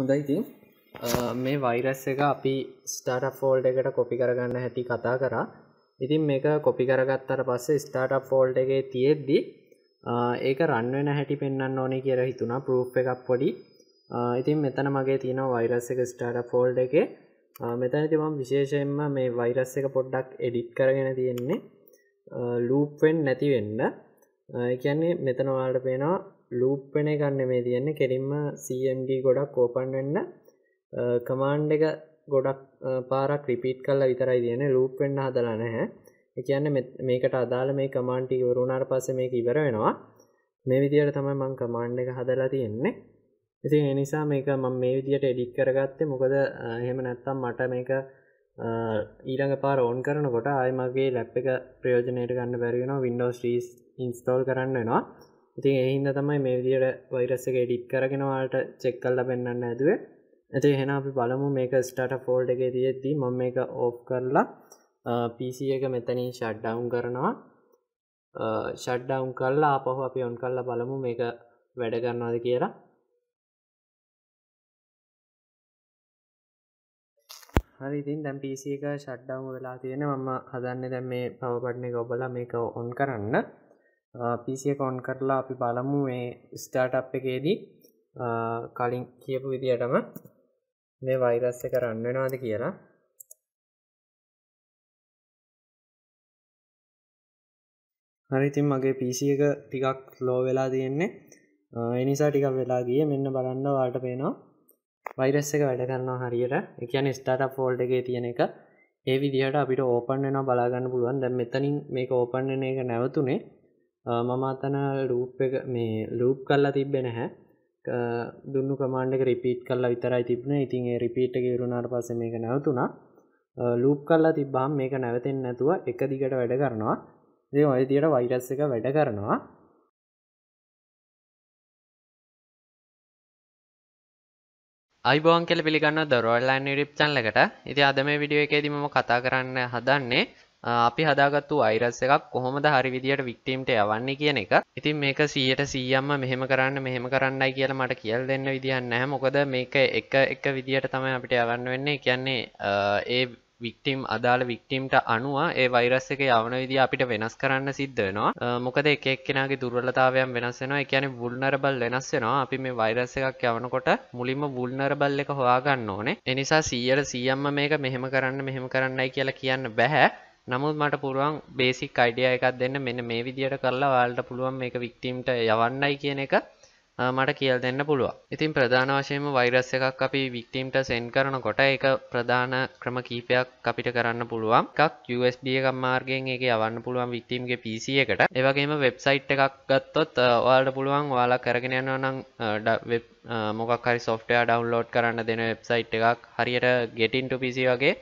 හොඳයි ති මේ වෛරස් එක අපි ස්ටාට ෆෝල්ඩ එකට කොපි කරගන්න හැති කතා කරා ඉතින් මේක කොපි කරගත්තර පස්සේ ස්ටාට් ෆෝල්ඩ එක තියෙද්දි ඒක රන්වෙන හැටි පෙන්න්න ඕනේ කියර හිතුනා පරූප් එකක් පොඩි ඉතින් මෙතන මගේ තියෙන වෛරස් එක ස්ටාට ෆෝල්ඩ එක මෙතන තිමම් විශේෂයෙන්ම මේ වෛරස් එක පොඩ්ඩක් එඩික් කරගෙන තියෙන්නේ ලූප්වෙන් නැතිවෙන්න කියන්නේ මෙතනවාට පේනවා ලූප් වෙන ගන්න මේ තියන්න කෙරින්ම සම්ඩ ගොඩක් කෝපන්වෙන්න කමාන්්ඩ එක ගොඩක් පාරක් ක්‍රිපීට් කල්ල විතරයි තියන ලූප් වෙන්න හදලා නැහැ කියන්න මේකට අදාළ මේ කමාන්ටික වරුණාට පස මේ ඉවර වෙනවා මේ විදියට තමයි මං කමාන්්ඩ එක හදලා තියෙන්නේ ඉතින් එනිසා මේක මම මේ විදියට එඩික් කරගත්තේ මොකද එහෙම නැත්තම් මට මේක ඊළඟ පාර ඕන් කරනකොට ආයමගේ ලැප් එක ප්‍රයෝජනයට ගන්න බැරිවෙන වින්ඩෝස් ්‍රීස් ඉන්ස්ටෝල් කරන්න වෙනවා ඉතින් එහින්ද තමයි මේ විදියට වෛරස්සක ඩික් කරගෙනවාට චෙක් කල්ල පෙන්න්න ඇදුව ඇති හෙන අපි බලමු මේක ස්ටට ෆෝල්ඩ එක තියෙද්දී ම මේක ඕප් කරලා පිසි එක මෙතනින් ෂඩ්ඩවුන් කරනවා ෂඩ්ඩවුන් කල්ලා අපහු අපි ඔන් කල්ල බලමු මේක වැඩ කරනවාද කියලා හරිතින් දැම් පිසි එක ෂඩ්ඩවුන් වෙලා තියෙන මම හදන්න දැම් මේ පවපටන එක ඔබල මේක ඔන් කරන්න පිසිය කොන් කරලා අපි බලමු මේ ස්ටාට් එකේදී කලින් කියපු විදිටම මේ වෛරස්ස කරන්න වෙනවාද කියලා හරිතින් මගේ පිසි එක ටිකක් ලෝ වෙලා තියෙන්නේ එනිසා ටිකක් වෙලා ගිය මෙන්න බලන්න වාට පේනවා වෛරස් එක වැඩ කරනවා හරියට එකන ස්ටාට ෆෝල්ඩ එක තියෙන එක ඒ විදිහට අපිට ඕපන් වෙනවා බලාගන්න පුළුවන් දැ මෙතනින් මේක ඕපන් එක නැවතුනේ මම අතන ලූප් එක මේ ලූප් කල්ලා තිබෙන හැ දුන්නු කමාන්ඩක රිපීට් කල්ලා විතරයි තිබන ඉතින් රිපීට් ගේරුණාට පස මේක නැවතුනා ලූප් කල්ලා තිබ්බාම් මේක නැවතෙන් නැතුව එක දිගට වැඩ කරනවා දේ ඔයතියට වෛරස් එක වැඩ කරනවා අයිබෝන් කෙල පිළිගන්න දොරල්ලන්න රිප් චන්ලකට ඉති අද මේ විඩියෝ එකේදීම කතා කරන්න හදන්නේ අපි හදාගත්තු අයිරස් එකක් කොහොමද හරි විදිට වික්ටීම්ට යවන්නේ කියන එක ඉතින් මේක සියට සීයම්ම මෙහෙම කරන්න මෙහෙම කරන්නයි කියලා මට කියල් දෙන්න විදිහන්න හැ මොකද මේක එක එක විදිහට තමයි අපිට යවන්න වෙන්නේ කියන්නේ ඒ වික්ටම් අදාළ වික්ටම්ට අනුව ඒ වෛරස් එක යවන විදි අපිට වෙනස් කරන්න සිද්ධනවා මොකද එකක්ෙනගේ දුර්වලතාවයන් වෙනස්සෙනවා එකන බුල්නරබල් වෙනස්සෙනවා අපි මේ වෛරස එකක් යවනකොට මුලින්ම බුල්නරබල් එක හොයාගන්න ඕනේ එනිසා සීයට සියම්ම මේක මෙහෙම කරන්න මෙහෙම කරන්නයි කියලා කියන්න බැහැ නමුත් මට පුළුවන් බේසික් අයිඩිය එකක් දෙන්න මෙන්න මේ විදියට කරලා වාල්ට පුළුවන් මේ වික්ටීම්ට යවන්නයි කියන එක මට කියල් දෙන්න පුළුව ඉතින් ප්‍රධාන වශයෙන්ම වෛරස් එකක් අපි වික්ටීම්ට සෙන් කරනකොට එක ප්‍රධාන ක්‍රම කීපයක් අපිට කරන්න පුළුවන් එකක් USB එක මාර්ගෙන් එක යවන්න පුළුවන් වික්ටීම්ගේ පිසි එකට ඒවගේම වෙබ්සයිට් එකක් ගත්තොත් වාල්ට පුළුවන් වාලා කරගෙන යනවා නම් මොකක් හරි සොෆ්ටය ඩවන්ලෝඩ් කරන්න දෙන වෙබ්සයිට් එකක් හරියට ගෙටින්ට පිසි වගේ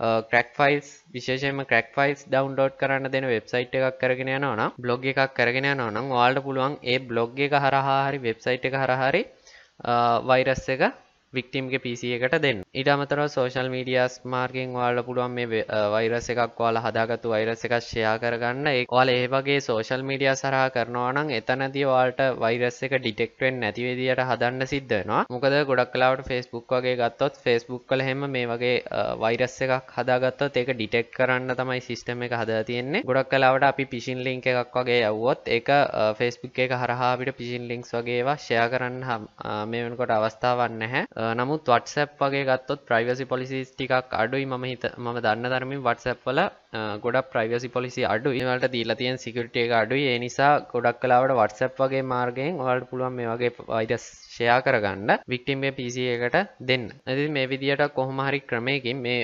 ක්‍රක් ෆයිල්ස් විශේෂම ක්‍රක් ෆයිල්ස් ඩවන්ඩෝඩ් කරන්න දෙන වෙබ්සයිට් එකක් කරගෙන යනවන බ්ලොග් එකක් කරගෙන යනවනම් වාල්ට පුළුවන් ඒ බ්ලොග් එක හරහාහරි වෙබ්සයිට් එක හරහරි වෛරස් එක වික්ටිම්ගේ පිසි එකට දෙන්න ඉට අමතරව සෝශල් මීඩියස් මාර්ගෙන් වාල පුළුවන් මේ වෛරස එකක් වාල හදාගතු වෛරස එකක් ෂයා කරගන්න ඒවාල ඒ වගේ සෝශල් මීඩිය සරහ කරනවානං එතනදී වාල්ට වෛරස් එක ඩිටෙක්ටෙන් නැතිවේදියට හදන්න සිද්ධනවා මොකද ගොඩක් කලාවට ෆෙස්බුක් වගේ ගත්තොත් ෆෙස්බුක් කළ හෙම මේ වගේ වෛරස් එකක් හදාගත්තොත් ඒක ඩිටෙක් කරන්න තමයි සිිස්ටම එක හදා තියෙන්නේ ගොඩක් කලාවට අපි පිසින් ලිංක එකක් වගේ යව්වොත් එක ෆෙස්බුක් එක හරහාවිට පිසින් ලිංක්ස් වගේවා ෂයා කරන්න හම් මේ වනකොට අවස්ථාවන්න හැ නමුත් වටසැප් වගේ ගත්තොත් ප්‍රයිවසි පොලිසිස් ටිකක් අඩුයි මම හිත මම දන්න තරමින් වටසැප්වල ගොඩක් ප්‍රයිවසි පොලිසි අඩු ඒවලට දීලා තියෙන් සිකරටිය එක අඩුයි ඒ නිසා ගොඩක් කලාවට වටසප් වගේ මාර්ගයෙන් වලට පුළුවන් මේ වගේ වයිදස් ෂයා කරගන්න වික්ටිම්ේ පිසි එකට දෙන්න ඇති මේ විදිට කොහොම හරි ක්‍රමයකින් මේ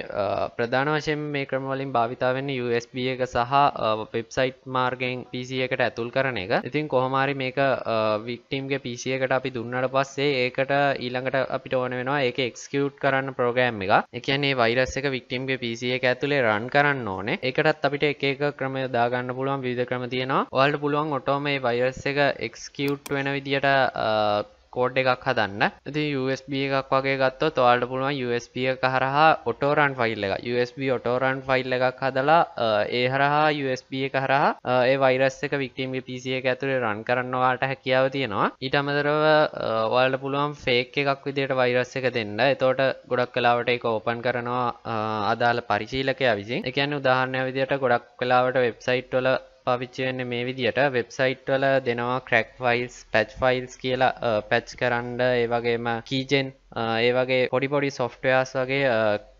ප්‍රධාන වශයෙන් මේ ක්‍රමවලින් භාවිතාවන්න USB එක සහ වෙබ්සයිට් මාර්ගෙන් පිසි එකට ඇතුල් කරන එක ඉතින් කොහොමරි මේක වික්ටිම්ගේ පිසි එකට අපි දුන්නට පස්සේ ඒකට ඊළඟට අපිට ඕන වෙනවා එක එක්ස්කියුට් කරන්න ප්‍රෝගෑම් එක එකන්නේ වෛරස් එක වික්ටිම්ගේ පිසි එක ඇතුළේ රන් කරන්න ඕනේ එකටත් අපිට එකක ක්‍රම දාගන්න පුළුවන් විධ ක්‍රම තියෙනවා ඔයාලට පුළුවන් ඔටෝ මේ වයිරස් එක එක්ස්කියුට් වෙන විදිට කෝඩ් එකක් හදන්න ඇති USB එකක් වගේ ගත්තොත් ඔයාලට පුළුවන් USB එක හරහා ඔටෝරන් ෆයිල් එක USB ඔටෝරන් ෆයිල් එකක් හදලා ඒ හරහා USB එක හරහා ඒ වෛරස් එක වික්ටීම් පිසිය එක ඇතුළේ රන් කරන්නවාට හැකියාව තියෙනවා ඊට අමතරව ඔයාලට පුළුවන් ෆේක් එකක් විදියට වෛරස් එක දෙන්න එතෝට ගොඩක් කලාවට එක ඕපන් කරනවා අදාළ පරිශීලකය විසින් එකන්න උදාහරණය විදියට ගොඩක් කලාවට වෙබ්සයිට් වල පාවිච්චවෙන්න මේ විදියට වෙබ්සයිට් වල දෙනවා ක්‍රැක් ෆයිල්ස් පැච් ෆයිල්ස් කියලා පැච් කරන්න ඒවගේම කීජෙන් ඒ වගේ පොඩිපොඩි සොෆ්ටයාස් වගේ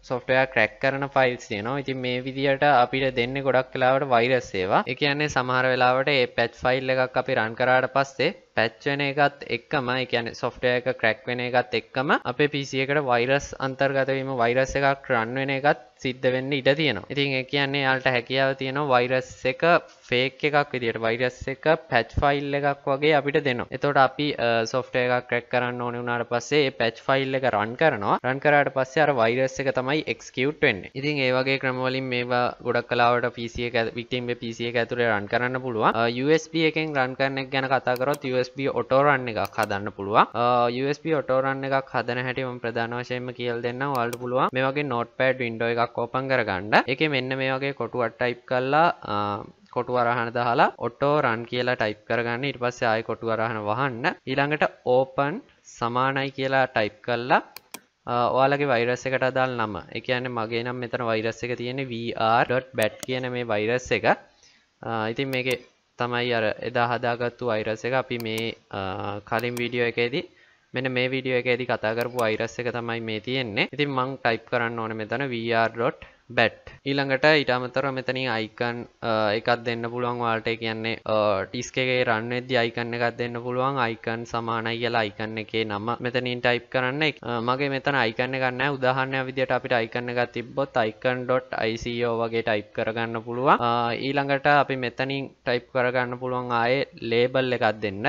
සොෆ්ටයා ක්‍රැක් කරන ෆයිල්ස් යනවා ඉතින් මේ විදිහට අපිට දෙන්න ගොඩක් කලාවට වෛරස් ඒවා එක කියන්නේ සමහර වෙලාවට ඒ පැච් ෆයිල් එකක් අපි රන් කරාට පස්සේ පැච්වෙන එකත් එක්කම එකන සොෆ්ටය එක ක්‍රැක් වෙන එකත් එක්කම අපේ පිසියකට වෛරස් අන්තර්ගතවීම වෛරස් එකක් රන් වෙන එකත් සිද්ධ වෙන්න ඉඩ තියෙනවා ඉතින් එක කියන්නේ යාලට හැකියාව තියෙන වෛරස් එක ෆේක් එකක් විදිට වෛරස් එක පැච් ෆයිල් එකක් වගේ අපිට දෙනවා එතොට අපි සොෆ්ටය එකක් ක්‍රැක් කරන්න ඕන වනාට පස්සේ පැච් ෆයිල් ෆයිල් එක රන් කරනවා රන් කරාට පස්සේ අර වෛරස් එක තමයි එක්ස්කියුට් වෙන්නේ ඉතින් ඒ වගේ ක්‍රමවලින් මේවා ගොඩක් කලාවට PC එක වික්ටිම් PC එක ඇතුලේ රන් කරන්න පුළුවන් USB එකෙන් රන් කරන එක ගැන කතා කරොත් USB ඔටෝ රන් එකක් හදන්න පුළුවන් USB ඔටෝ රන් එකක් හදන හැටි මම ප්‍රධාන වශයෙන්ම කියලා දෙන්නම් ඔයාලට පුළුවන් මේ වගේ නෝට්පෑඩ් වින්ඩෝ එකක් ඕපන් කරගන්න එකේ මෙන්න මේ වගේ කොටුවක් ටයිප් කරලා කොටු අරහන දහලා ඔටෝ රන් කියලා ටයිප් කරගන්න ඉට පස්සේ ආය කොටු අරහන වහන්න ඊළඟට ඕපන් සමානයි කියලා ටයිප් කල්ලා ඔයාලගේ වෛරස් එකට අදාල් නම එකන මගේ නම් මෙතන වෛරස් එක තියෙන වR.බැට් කියන මේ වෛරස් එක ඉතින් මේක තමයි අර එදා හදාගත්තු වෛරස් එක අපි මේ කලින් වීඩියෝ එකේදී මෙන මේ වීඩියෝ එකේදී කතා කරපු වෛරස් එක තමයි මේ තියෙන්නේ ඉතින් මං ටයිප් කරන්න ඕන මෙතන වR.බැට් බැට් ඊළඟට ඉටමතර මෙතනි අයිකන් එකත් දෙන්න පුළුවන් වාට කියන්නේ ටිස්කගේ රන්නවෙද අයිකන්න එකත් දෙන්න පුළුවන් අයිකන් සමානයි කියලා අයිකන්න එකේ නම මෙතනින් ටයිප් කරන්න මගේ මෙතන අයිකන්න ගන්න උදාහන්න විදිට අපිට අයිකන්න එක තිබොත් අයිකන් ඩොට්යිෝ වගේ ටයිප් කරගන්න පුළුවන් ඊළඟට අපි මෙතනින් ටයිප් කරගන්න පුළුවන් ආයේ ලේබල් එකක් දෙන්න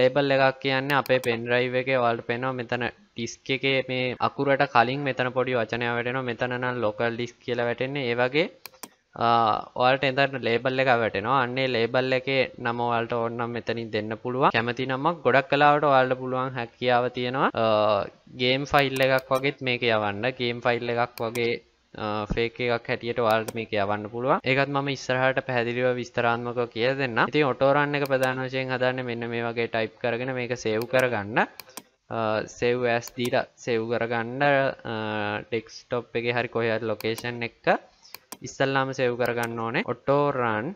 ලේබල් එකක් කියන්න අපේ පෙන්රයිව එක වල්ට පෙනවා මෙතන ඩිස්ක එකේ මේ අකුරට කලින් මෙතන පොඩි වචනය වැටෙන මෙතනනම් ලොකල් ඩිස් කියල වැටෙන්නේ ඒවගේ ඔල්ට එදරට ලේබල් එක වැටෙනවා අන්නේ ලේබල් එකේ නමවල්ට ඔන්නම් මෙතනින් දෙන්න පුළුව කැමති නමක් ගොඩක් කලාවට ඔල්ට පුළුවන් හැකියාව තියෙනවා ගේම් ෆයිල් එකක් වගේත් මේක යවන්න ගේම් ෆයිල් එකක් වගේ ෆේක එකක් හැටියට වාල්ට මේක යවන්න පුළුව එකත් ම ඉස්සරහට පැදිලිව විස්තරාත්මක කිය දෙන්න ති ඔටෝරන්න එක ප්‍රධාන වශයෙන් හදන්න මෙන්න මේ වගේ ටයිප් කරගෙන මේක සේව් කරගන්න සෙව් ඇස් දීට සෙව් කරගන්න ටෙක්ස්ටොප් එක හරි කොහත් ලොකේෂන් එක්ක ඉස්සල්ලාම සෙව් කරගන්න ඕනේ ඔටෝරන්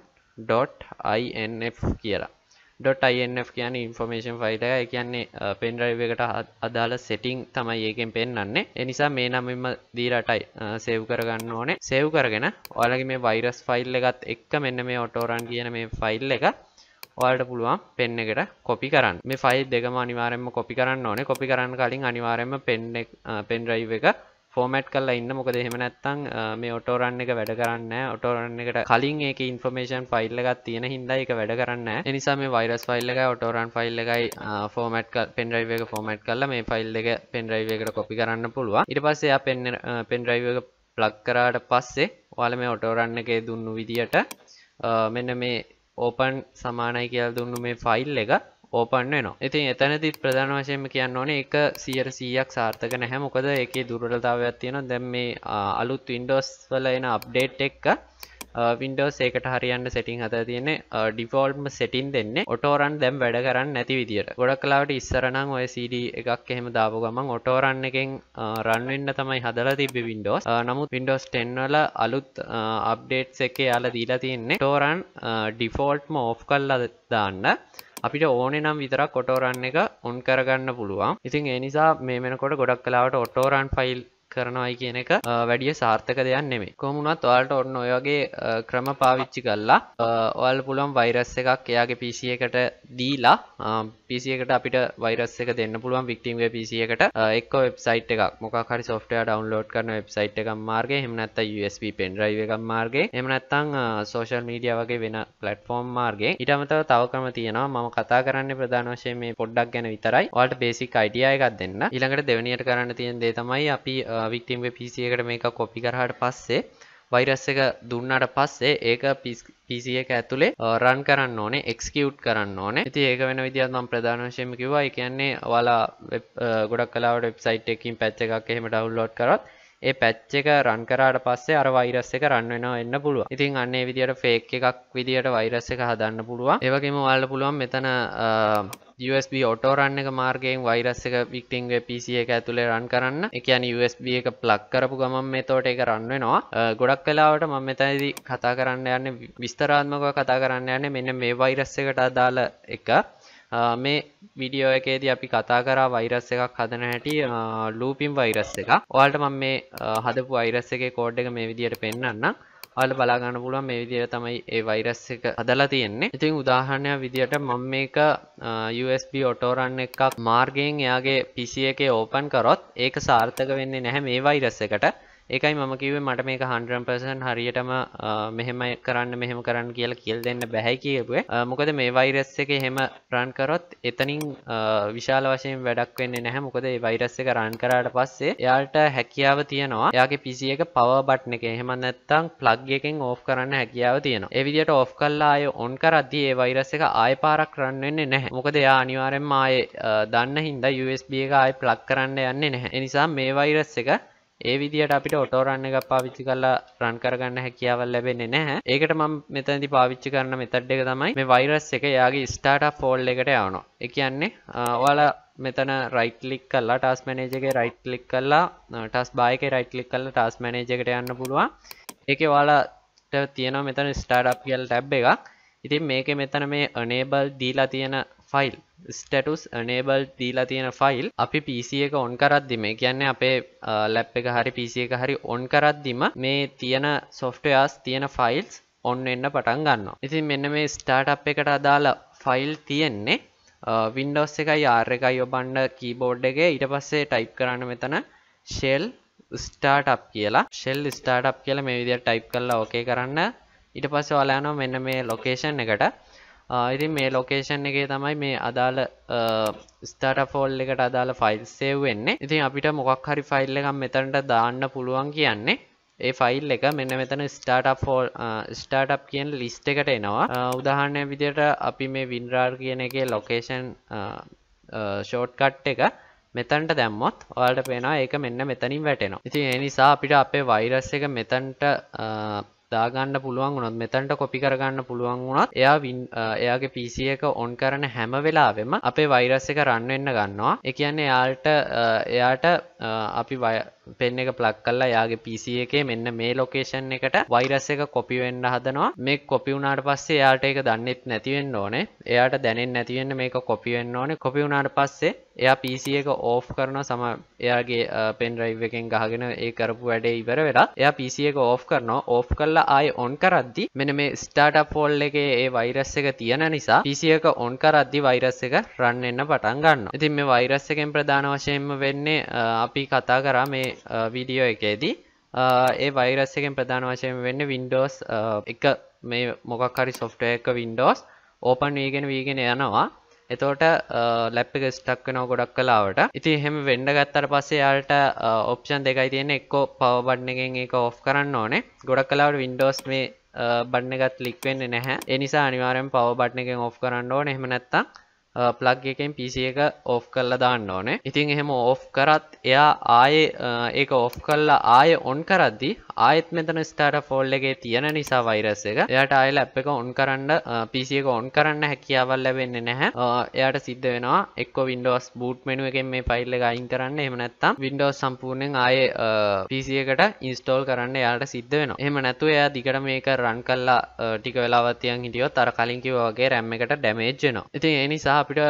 .inf කියලා .inf කියන ඉන්ෆෝර්මේෂන් ෆයිල් එක කියන්නේ පෙන් ඩ්‍රයිව් එකට අදාළ සෙටින් තමයි ඒකෙන් පෙන්වන්නේ. ඒ නිසා මේ නමින්ම දීලා රටයි සේව් කරගන්න ඕනේ. සේව් කරගෙන ඔයාලගේ මේ වෛරස් ෆයිල් එකත් එක්ක මෙන්න මේ auto run කියන මේ ෆයිල් එක ඔයාට පුළුවන් පෙන්න එකට කොපි කරන්න මේ ෆයිල් දෙකම අනිවාරෙන්ම කොපි කරන්න ඕනේ කොපි කරන්න කලින් අනිවාරෙන්ම පෙන්න පෙන්රයි් එක ෆෝමට් කල්ලා ඉන්න මොකද එහෙම නැත්තං මේ ඔටෝරන්න එක වැඩ කරන්න ඔටෝරන්න එකට කලින් ඒක ඉන්ෆර්මේෂන් ෆයිල් එකක් තියෙන හින්දා එක වැඩ කරන්න එනිසා මේ වරස් ෆයිල් එක ඔටෝරන් ෆයිල් එකයි ෆෝමට් පෙන්ඩරයිව එක ෆෝමට් කල්ලා මේ ෆයිල් එක පෙන්ඩරයිව එකට කොපි කරන්න පුළුවන් ඉට පස්සේ පෙන් පෙන්ඩරයිව එක ප්ලක් කරාට පස්සේ ඔයාල මේ ඔටෝරන්න එක දුන්නු විදිට මෙන්න මේ ඕපන් සමානයි කියල් දුන්නු මේ ෆයිල් එක ඕපන් වෙන ඉතින් එතනති ප්‍රධාන වශයෙන්ම කියන්න ඕන එක සියර සීයක් සාර්ථක නැහැ මොකද එකේ දුරලතාවයක් තියෙන දැම් මේ අලුත් වින්ඩෝස් වල එන අප්ඩේට් එක්ක වින්ඩෝස් ඒකට හරියන්න සෙටින් හත තියන්නේ ඩිෆෝල්ම සෙටින් දෙන්න ඔටෝරන් දැම් වැඩ කරන්න නැති විදිට ගොඩක් කලාවට ඉස්සරනම් ඔය සිඩ එකක් එහෙම දාපු ගමන් ඔටෝරන්න එකෙන් රන්වෙන්න තමයි හදලා තිබ වින්ඩෝස් නමුත් වින්ඩෝස් ටෙන්වල අලුත් අප්ඩේට් එක යාල දීලා තියන්නේ ටෝරන් ඩිෆෝල්ට්ම ඔෆ් කල්ලද දාන්න අපිට ඕන නම් විතරක් කොටෝරන්න එක ඔන් කරගන්න පුළුවන් ඉතින් ඒනිසා මේ මෙනකොට ගොඩක් කලාවට ඔටෝරන් ෆයිල් කරනවයි කියන එක වැඩිය සාර්ථක දෙයක් නෙමේ කොමුණත් ඔයාලට ඔන්න ඔයගේ ක්‍රම පාවිච්චි කල්ලා ඔල් පුළොම් වෛරස් එකක් එයාගේ පිසි එකට දීලා පිසි එකට අපිට වෛරස් එක දෙන්න පුළුවන් වික්ටිම්ගේ පිසි එකට එක් වෙබ්සයිට් එකක් මොකහරි සොෆ්ටය ඩවන්ලෝඩ් කරන වෙබ්සයිට් එකම් මාර්ග එමනත්ත USB පෙන්ඩරයි එකම් මාර්ගේ එමනත්තං සෝශල් මීඩිය වගේ වෙන පලට්ෆෝර්ම් මාර්ගේ ඉටමතව තව ක්‍රම තියෙනවා ම කතා කරන්න ප්‍රධාන වශයෙන් මේ පොඩ්ඩක් ගැන විතරයි ඔට බේසික් අයිඩියය එකක් දෙන්න ඉළඟට දෙවනියට කරන්න තියන්දේ තමයි අපි වික්තිම් පිසියකට මේක කොපි කරහට පස්සේ වෛරස් එක දුන්නට පස්සේ ඒක පිසිය එක ඇතුළේ රන් uh, කරන්න ඕනේ එක්ස්කියුට් කරන්න ඕනේ ඇති ඒක වෙන විදිත් ම් ප්‍රධානශයම කිවයි කියන්නේ වලා uh, ගොඩක් කලාවට වෙබ්සයිට් එකින් පැච්ච එකක් එහෙම ඩවුල්ලෝඩ් කරත් ඒ පැච්ච එක රන් කරාට පස්සේ අර වෛරස් එක රන් වෙනවා එන්න පුළුව ඉතින් අන්නේ විදිට ෆේක් එකක් විදිට වෛරස් එක හදන්න පුළුවන් ඒවගේම වාල්ල පුළුවන් මෙතන USB ඔටෝ රන්න එක මාර්ගයෙන් වෛරස් එක වික්ටිංග පිසිය එක ඇතුළේ රන් කරන්න එකයන USB එක ප්ලක් කරපු ගමන් මෙතෝට එක රන් වෙනවා ගොඩක් වෙලාවට මම මෙතැදි කතා කරන්න යන්න විස්තරාත්මකව කතා කරන්න යන්න මෙන්න මේ වෛරස් එකට අදාළ එක මේ විඩියෝ එකේද අපි කතා කරා වෛරස් එකක් හදන හැටි ලූපිම් වෛරස් එක ඔයාලට මම මේ හදපු වෛරස් එකේ කෝඩ් එක මේ විදියට පෙන්වන්න ඔයාල බලාගන්න පුළුවන් මේ විදියට තමයි ඒ වෛරස් එක හදලා තියෙන්නේ. ඉතින් උදාහරණයක් විදියට මම මේක USB auto run එකක් මාර්ගයෙන් එයාගේ PC එකේ open කරොත් ඒක සාර්ථක වෙන්නේ නැහැ මේ වෛරස් එකට. ඒකයි මම කිවේ මට මේක හන්පසන් හරියටම මෙහෙම කරන්න මෙහෙම කරන්න කියලා කියල් දෙන්න බැහැයි කියපුේ මොකද මේ වෛරස් එක හෙම ප්‍රන්කරොත් එතනින් විශාල වශයෙන් වැඩක් වෙන්නේ නැහැ මොකද ඒ වෛරස්ස එක රන් කරාට පස්සේ යාට හැකියාව තියෙනවා යාගේ පිසි එක පව බට්න එක හෙම නැත්තං ප්ලග් එකෙන් ඕෆ් කරන්න හැකියාව තියෙන එවිදිට ඔෆ් කල්ලා අය ඔන් කරද්දි ඒ වෛරස එක ආය පාරක් රන්නවෙන්නේ නැහැ මොකද යා අනිවාරෙන් ආය දන්න හින්දා USB එක ආය ප්ලක් කරන්න යන්නේ නැහැ එනිසා මේ වෛරස් එක ඒ විදිහට අපිට ඔටෝරන්න එක පාවිච්චි කරලා රන් කරගන්න හැකියාවල් ලැබෙන්නේ නැහැ ඒකට මම මෙතනදි පාවිච්චි කරන මෙතඩ් එක තමයි මේ වෛරස් එක යාගේ ස්ටාර්ට් ෆෝල්ඩ් එකට යවනවා ඒ කියන්නේ ඔයාලා මෙතන රයිට් ලික් කරලා ටාස් මැනේජර් එකේ රයිට් ලික් කරලා ටාස් බාර් එකේ රයිට් ලික් කරලා ටාස් මැනේජර් එකට යන්න පුළුවන් ඒකේ ඔයාලට තියෙනවා මෙතන ස්ටාර්ට් අප් කියලා ටැබ් එකක් ඉතින් මේකේ මෙතන මේ enable දීලා තියෙන ෆයිල් ස්ටටස් නේබල් දීලා තියෙන ෆයිල් අපි පිසි එක ඔන් කරද්දිම කියන්න අපේ ලැප් එක හරි පිසි එක හරි ඔන් කරද්දිම මේ තියෙන සොෆ්ටයාස් තියෙන ෆයිල්ස් ඔන්න එන්න පටන් ගන්න ඉතින් මෙන්න මේ ස්ටාට් එකට අදාලා ෆයිල් තියෙන්නේ වින්ඩෝස් එකයි ආර් එකයි ඔබන්න කීබෝඩ් එක ඊට පස්සේ ටයිප් කරන්න මෙතන ෂෙල් ස්ටාට් කියලා ෂෙල් ස්ටාට් කියලා මේ විදියට ටයිප් කරලා ඕකේ කරන්න ඊට පස්සේ ඔයාලා යනවා මෙන්න මේ ලොකේෂන් එකට ඉතින් මේ ලොකේෂන් එකේ තමයි මේ අදාළ ස්ටට ෆෝල් එකට අදාළ ෆයිල් සේව් වෙන්නේ ඉතින් අපිට මොකක් හරි ෆයිල් එකක් මෙතනට දාන්න පුළුවන් කියන්නේ ඒ ෆයිල් එක මෙන්න මෙතන ස්ටාටප් ෆෝල් ස්ටාටප් කියන ලිස්ට එකට එනවා උදාහරණය විදියට අපි මේ වින්රාර් කියන එකේ ලොකේෂන් ෂෝට්කට් එක මෙතන්ට දැම්මොත් ඔයාලට පේෙනවා ඒක මෙන්න මෙතනින් වැටෙනවා ඉතින් ඒ නිසා අපිට අපේ වෛරස් එක මෙතන්ට දාගන්න පුළුවන් වුණොත් මෙතැන්ට කොපි කරගන්න පුළුවන් වුණත් එයා එයාගේ පිසිය එක ඔන් කරන හැම වෙලාවෙම අපේ වෛරස් එක රන්වෙන්න ගන්නවා එකන්නේ යාල්ට එයාට අපි පෙන් එක ප්ලක් කල්ලා යාගේ පිසි එකේ මෙන්න මේ ලොකේෂන් එකට වෛරස් එක කොපිවෙන්න හදනවා මේ කොපිවුනාට පස්සේ යාට එක දන්නෙත් නැතිවෙන්න ඕනේ එයාට දැනෙන් නැතිවෙන්න මේක කොපිවෙන්න ඕනේ කොපිවුනාට පස්සේ එයා පිසි එක ඕෆ් කරනවා සම එයාගේ පෙන්රයිව් එකෙන් ගහගෙන ඒ කරපු වැඩේ ඉවර වෙලා එයා පිසි එක ඕෆ් කරනවා ඕෆ් කරලා ආය ඔන් කරද්දි මෙන මේ ස්ටාටප් ෆෝල් එකේ ඒ වෛරස් එක තියෙන නිසා පිසි එක ඔන් කරද්දි වෛරස් එක රන් වෙන්න පටන් ගන්නවා. ඉතින් මේ වෛරස් එකෙන් ප්‍රධාන වශයෙන්ම වෙන්නේ අපි කතා කරා මේ වීඩියෝ එකේදී ඒ වෛරස් එකෙන් ප්‍රධාන වශයෙන් වෙන්න වින්ඩෝස් එක මේ මොකක්හරි සොෆ්ට එක වින්ඩෝස් ඕපන් වීගෙන වීගෙන යනවා එතෝට ලැප්ි ස්ටක් වෙනෝ ගොඩක් කලාවට ඉති හෙම වෙන්ඩ ගත්තර පස්සේ යාට ඔප්ෂන් දෙකයි තියෙන එක්කෝ පවබඩ්න එකෙන් එක ඔෆ් කරන්න ඕනේ ගොඩක් කලාවට වින්ඩෝස් මේ බඩ්න එකත් ලික්වෙන්න නැහැ එනිසා අනිවාරෙන් පව බඩ්න එකෙන් ඔෆ් කරන්න ඕන එහෙම නැත්තම් ප්ලග් එකෙන් පිසි එක ඔෆ් කරලා දාන්න ඕනේ ඉතින් එහෙම ඔෆ් කරත් එයා ආයේ ඒක ඔෆ් කරලා ආය ඔන් කරද්දි ආයත් මෙතන ස්ටාට ෆෝල් එකේ තියෙන නිසා වෛරස එක එයට අයිල අප් එක ඔන් කරන්න පිසික ඔන් කරන්න හැකියාවල් ලැබෙන්නේ නැහැ එයට සිද්ධ වෙනවා එක්ක වින්ඩෝස් බූට් මෙනුව එකෙන් මේ ෆයිල් එක අයින් කරන්න එහම නැත්තම් වින්ඩෝ සම්පූර්ණයෙන් ආය පිසිකට ඉන්ස්ටෝල් කරන්න යාට සිද්ධ වෙන එහම නැතුව එයා දිකට මේක රන් කල්ලා ටික වෙලාවත්තියන් හිටියෝ තර කලින්කිව වගේ රැම්ම එකට ඩැමේජ්ජනවා ඉතින් එනිසා අපිට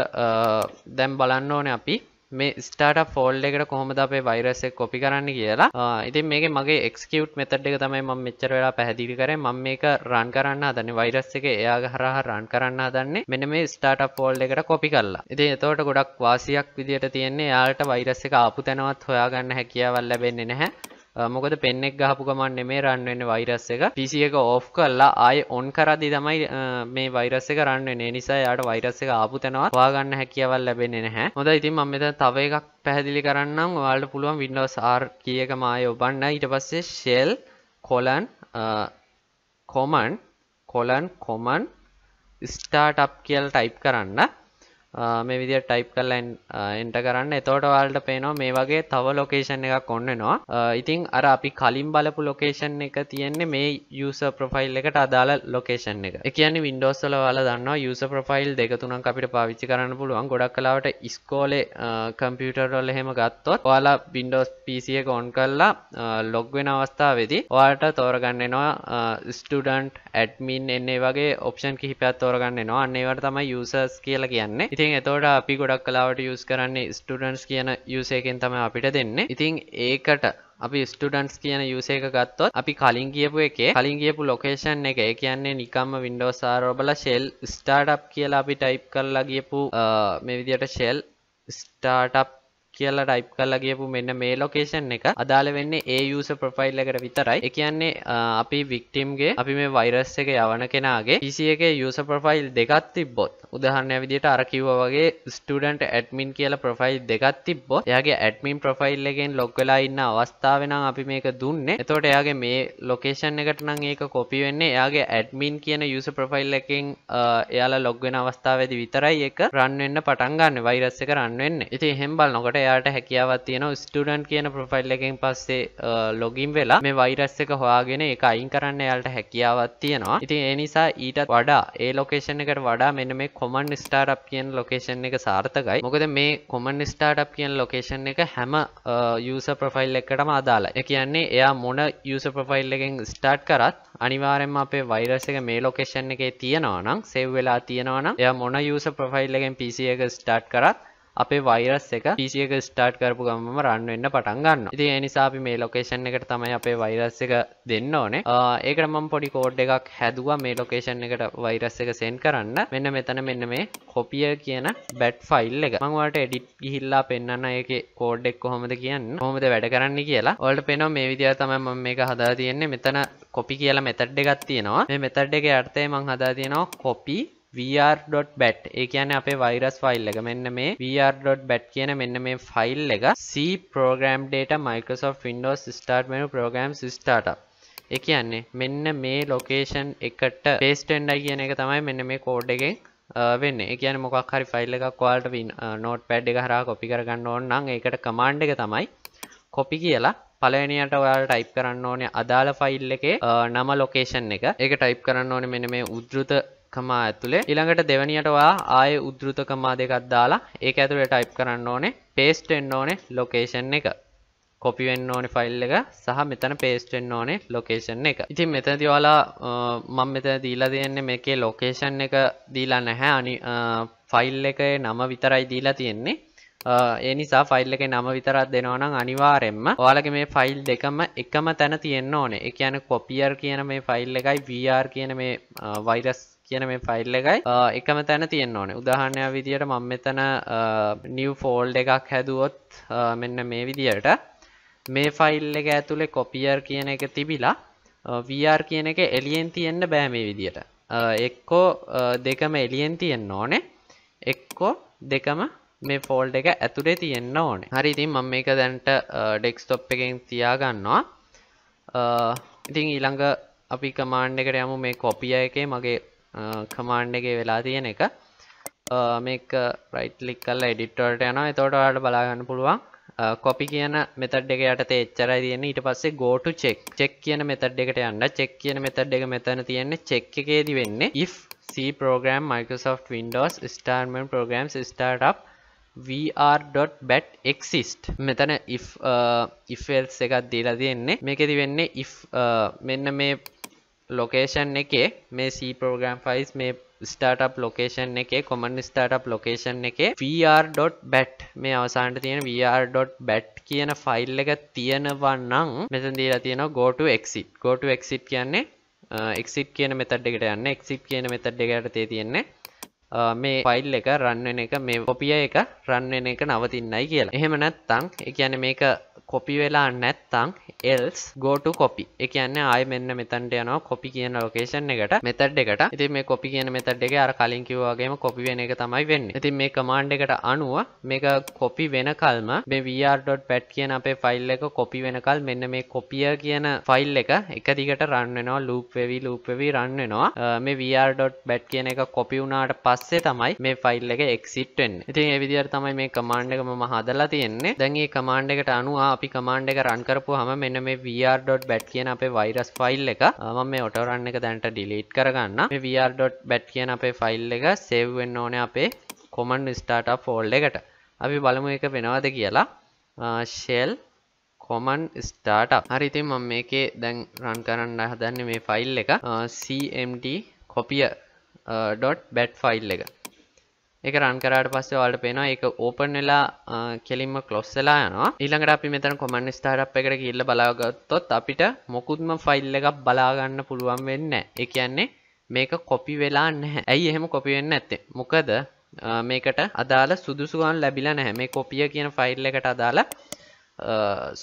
දැම් බලන්න ඕන අපි මේ ස්ටාට ෆෝල් එකට කොහොමද අපේ වෛරසෙක් කොපි කරන්න කියලා ඉතින් මේක මගේ එක්කවට් මෙතට් එක තමයි ම මෙච්චර වෙලා පැහදිලි කර ම මේක රන් කරන්න අදන්න වෛරස් එක එයා හරහ රන් කරන්න දන්නේ මෙන මේ ස්ටාට ෆෝල් එකට කොපි කරලා ඉති එතවට ගොඩක් වාසියක් විදියට තියෙන්නේ යාට වෛරස් එක ආපු තැනවත් හොයාගන්න හැකියාවල් ලැබෙන්නේ නැහැ මොකද පෙන්නෙක් ගහපු ගමන් නෙමේ රන් වෙන්න වෛරස් එක පිසි එක ඕෆ් කරලා ආය ඔන් කරදි තමයි මේ වෛරස් එක රන් වෙන්නේ නිසා යාට වෛරස් එක ආපු තැනවා වාගන්න හැකියාවල් ලැබෙන්නේ නැහැ හොඳ ඉතින් මම මෙතන තව එකක් පැහැදිලි කරන්නම් ඔයාලට පුළුවන් Windows R කී එකම ආය ඔබන්න ඊට පස්සේ shell colon command colon command startup කියලා ටයිප් කරන්න මේ විදිිය ටයිප් කල්ලන් එන්ට කරන්න එතෝට වාල්ට පේනවා මේ වගේ තව ලොකේෂන් එකක් ඔන්නනවා ඉතිං අර අපි කලින් බලපු ලොකේෂන් එක තියෙන්නේ මේ යස ප්‍රෆයිල් එකට අදාළ ලොකේෂන් එක කියන්නේ වින්ඩෝස්සල වල දන්න යස ප්‍රෆයිල් දෙකතුනක් අපිට පාවිච්චි කරන්න පුළුවන් ගොඩක් කලාවට ඉස්කෝලේ කම්පියුටර්ොල් එහෙම ගත්තොත් වාලා බින්ඩෝස් පිසිය ගොන් කල්ලා ලොග්වෙන අවස්ථාවදි වාට තෝරගන්නවා ස්ටඩන්ට් ඇඩ්මින් එන්නේ වගේ ඔප්ෂන් කිහිපයක් තෝරගන්නවා අන්නේවට තමයි යසස් කියලා කියන්නේ ඉතින් එතෝට අපි ගොඩක් කලාවට යස් කරන්නේ ස්ටඩන්ස් කියන යුසයකෙන් තම අපිට දෙන්න ඉතින් ඒකට අපි ස්ටඩන්ස් කියන යුසේක ගත්තොත් අපි කලින් කියපු එක කලින් කියපු ලොකේෂන් එක ඒ කියන්නේ නිකම්ම වින්ඩෝ සාරෝබල ශෙල් ස්ටාටප් කියලා අපි ටයිප් කරලා කියපු මේ විදියට ශෙල් ස්ටාටප් කියලා ටයිප් කරලා ගියපු මෙන්න මේ ලොකේෂන් එක අදාළ වෙන්නේ ඒ යස ප්‍රොෆයිල් එකට විතරයි එක කියන්නේ අපි වික්ටිම්ගේ අපි මේ වෛරස් එක යවන කෙනගේ කිසි එක යස ප්‍රොෆයිල් දෙකත් තිබ්බොත් උදහන්න විදිට අරකිව වගේ ස්ටඩන්ට ඇඩමින් කියලා ප්‍රොෆයිල් දෙකත් තිබ්බෝ යාගේ ඇඩමින් ප්‍රොෆයිල් එකෙන් ලොක්වෙලා ඉන්න අවස්ථාවනම් අපි මේක දුන්න එතොට එයාගේ මේ ලොකේෂන් එකට නං ඒක කොපි වෙන්නේ යාගේ ඇඩමින් කියන යස ප්‍රොෆයිල් එකෙන් එයාලා ලොග්වෙන අවස්ථාවද විතරයි එක රන්වෙන්න පටන්ගන්න වෛරස්ස එක රන්වෙන්න ඉති හෙම්බල් නොකට යාට හැකියාවත් තියෙන ස්ටඩන්් කියන ප්‍රොෆයිල් එකෙන් පස්සේ ලොගින් වෙලා මේ වෛරස් එක හොයාගෙන එක අයින් කරන්න යාට හැකියාවත් තියෙනවා ඉතින් ඒනිසා ඊට වඩා ඒ ලොකේෂන් එකට වඩා මෙන්න මේ කොමන් ස්ටාරප් කියන ලොකේෂන් එක සාර්ථකයි මොකද මේ කොමන් ස්ටාටප් කියන ලොකේෂන් එක හැම යස ප්‍රෆයිල් එකටම අදාලා එක කියන්නේ එයා මොන යස ප්‍රෆයිල් එකෙන් ස්ටාර්ට් කරත් අනිවාරෙන් අපේ වෛරස එක මේ ලොකේෂන් එකේ තියෙනවනම් සෙව් වෙලා තියෙනවනම් එය මොන යස ප්‍රෆයිල් එකෙන් පිසියක ස්ටාට් කරත් අපේ වෛරස් එක පිසියක ස්ටාර්ට් කරපු ගම්ම රන්වෙන්න පටන් ගන්න ඉති එනිසාපි මේ ලොකේෂන් එකට තමයි අපේ වෛරස් එක දෙන්න ඕනේ ඒකට මම් පොඩි කෝඩ් එකක් හැදවා මේ ලොකේෂන් එකට වෛරස් එක සෙන් කරන්න මෙන්න මෙතන මෙන්න මේ කොපිය කියන බැට් ෆයිල් එක මංවට එඩිට් ගිහිල්ලා පෙන්න්න ඒක කෝඩ්ඩෙක් කොහොමද කියන්න හොමද වැඩ කරන්න කියලා ඔල්ට පෙනවා මේ විදිහ තම මේක හදා තියෙන්නේ මෙතන කොපි කියලා මෙතඩ්ඩ එකක් තියෙනවා මේ මෙතඩ්ඩ එක අර්ථය මං හදා තියෙනවා කොපි vr.bat ඒ කියන්නේ අපේ වෛරස් ෆයිල් එක මෙන්න මේ vr.bat කියන මෙන්න මේ ෆයිල් එක C program data Microsoft Windows start menu programs startup ඒ කියන්නේ මෙන්න මේ ලොකේෂන් එකට paste වෙන්නයි කියන එක තමයි මෙන්න මේ කෝඩ් එකෙන් වෙන්න එකන මොකක් හරි ෆයිල් එකක් වාලට නෝට් පැඩ් එක හරා කොපි කරගන්න ඕන නම් ඒකට කමාන්ඩ් එක තමයි කොපි කියලා පලනියට ඔයාල ටයිප් කරන්න ඕනේ අදාළ ෆයිල් එකේ නම ලොකේෂන් එක එක ටයිප් කරන්න ඕනේ මෙන මේ උද්ෘත කමා ඇතුළේ ඉළඟට දෙවනියටවා ආය උද්ෘත කමා දෙකක් දාලා ඒක ඇතුළේ ටයිප් කරන්න ඕනේ පේස්ට එන්න ඕනේ ලොකේෂන් එක කොපිවෙන්න ඕනි ෆයිල් එක සහ මෙතන පේස්ටෙන් ඕනේ ලොකේෂන් එක ඉතින් මෙතන තිවාලා මං මෙතන දීලා තියෙන්නේ මේකේ ලොකේෂන් එක දීලා නැහැ අනි ෆයිල් එක නම විතරයි දීලා තියෙන්නේ ඒ නිසා ෆයිල් එක නම විතරත් දෙනවනම් අනිවාරෙන්ම ඔයාලගේ මේ ෆයිල් දෙකම එකම තැන තියෙන්න ඕනේ එක යන කොපියර් කියන මේ ෆයිල් එකයි වR කියන මේ වෛරස් කියන මේ ෆයිල් එකයි එකම තැන තියෙන්න ඕනේ උදාහරණයක් විදියට මම මෙතන new folder එකක් හැදුවොත් මෙන්න මේ විදියට මේ ෆයිල් එක ඇතුලේ copier කියන එක තිබිලා vr කියන එක එළියෙන් තියෙන්න බෑ මේ විදියට එක්කෝ දෙකම එළියෙන් තියෙන්න ඕනේ එක්කෝ දෙකම මේ ෆෝල්ඩ එක ඇතුළේ තියෙන්න ඕනේ හරි ඉතින් මම මේක දැන්ට ඩෙක්ස්ටොප් එකෙන් තියාගන්නවා ඉතින් ඊළඟ අපි කමාන්ඩ් එකට යමු මේ කොපිය එකේ මගේ කමාන්්ඩ එක වෙලා තියෙන එක මේක රයිට්ලික් කල් එඩිටවට යන එතෝට වාට බලාගන්න පුළුවන් කොපි කියන මෙතඩ් එක යට තේච්චර තියන්න ඊට පස්සේ ගෝටු චෙක් චෙක් කියන මෙතඩ් එකට යන්න චෙක් කියන මෙතඩ් එක මෙතන තියන්නේ චෙක් එකේදි වෙන්න ප්‍රෝගම් Microsoft Windows ස්ටර්මන් ප්‍රෝගම් ස්ටාටප් vr.batexist මෙතන ඉෆල් එකත් දීලා තියෙන්නේ මේකෙති වෙන්නේ ඉ මෙන්න මේ ලොකේෂන් එකේ මේ C ප්‍රෝග්‍රම් ෆයිස් මේ ස්ටාටප් ලොකේෂන් එකේ කොමන් ස්ටාටප් ලොකේෂන් එකේ vr.bat මේ අවසාන්ට තියෙන vr.bat කියන ෆයිල් එක තියෙනවන්නම් මෙතන් දීලා තියෙන ගෝටු එක්සිට් ගෝටු එක්සිට් කියන්නේ එක්සිට් කියන මෙතඩ් එකට යන්න එක්සිට් කියන මෙතඩ් එකට තේ තියෙන්නේ මේ ෆයිල් එක රන්වෙන එක මේ කොපිය එක රන්වෙන එක නවතින්නයි කියලා එහෙම නැත්තං එකන මේක කොපි වෙලා නැත්තං එල්ස් ගෝටු කොපි එකන්න ආය මෙන්න මෙතන්ට යන කොපි කියන ලෝකේෂන් එකට මෙතඩ් එකට ඉති මේ කොපි කියන මෙතඩ් එක අර කලින් කිවවාගේම කොපි වෙන එක තමයි වෙන්න ඉති මේ කමාන්්ඩ එකට අනුව මේක කොපි වෙන කල්ම මේ වඩ පැට් කියන අපේ ෆයිල් එක කොපි වෙනකල් මෙන්න මේ කොපිය කියන ෆයිල් එක එක දිගට රන්නවා ලූප්වෙවි ලූපවි රන්නවා මේ වඩ බැට් කියන එක කොපි වුණට පස්සේ තමයි මේ ෆයිල් එක එක්සිටෙන් ඉතින් එවිදිර තමයි මේ කමාන්්ඩ එකම හදලා තියෙන්නේ දැන්ගේ කමාන්්ඩ එකට අනුවා අපි කමාන්ඩ එක රන් කරපු හම මෙන්න මේ VR.bat කියන අපේ වෛරස් ෆයිල් එක මම මේ ඔටෝරන්න එක දැන්ට ඩිලීට් කරගන්න මේ VR.bat කියන අපේ ෆයිල් එක සේව් වෙන්න ඕනේ අපේ කොමන් ස්ටාට් ෆෝල්ඩ එකට අපි බලමු එක වෙනවාද කියලා ෂෙල් කොමන් ස්ටාට හරිතින් මම මේකේ දැන් රන් කරන්න හදන්න මේ ෆයිල් එක CMD කොපිය ඩොට් බැට් ෆයිල් එක එක රන් කරට පස්සේ වාලට පේනවා එක ඕපන් වෙලා කෙලින්ම කලොස් වෙලා යනවා ඊළඟට අපි මෙතන කොමන්ඩ් ස්ටාර්ට් එකට ගිහිල්ලා බලාගත්තොත් අපිට මොකුත්ම ෆයිල් එකක් බලා ගන්න පුළුවන් වෙන්නේ නැහැ. ඒ කියන්නේ මේක කොපි වෙලා නැහැ. ඇයි එහෙම කොපි වෙන්නේ නැත්තේ? මොකද මේකට අදාළ සුදුසුකම් ලැබිලා නැහැ. මේ කොපිය කියන ෆයිල් එකට අදාළ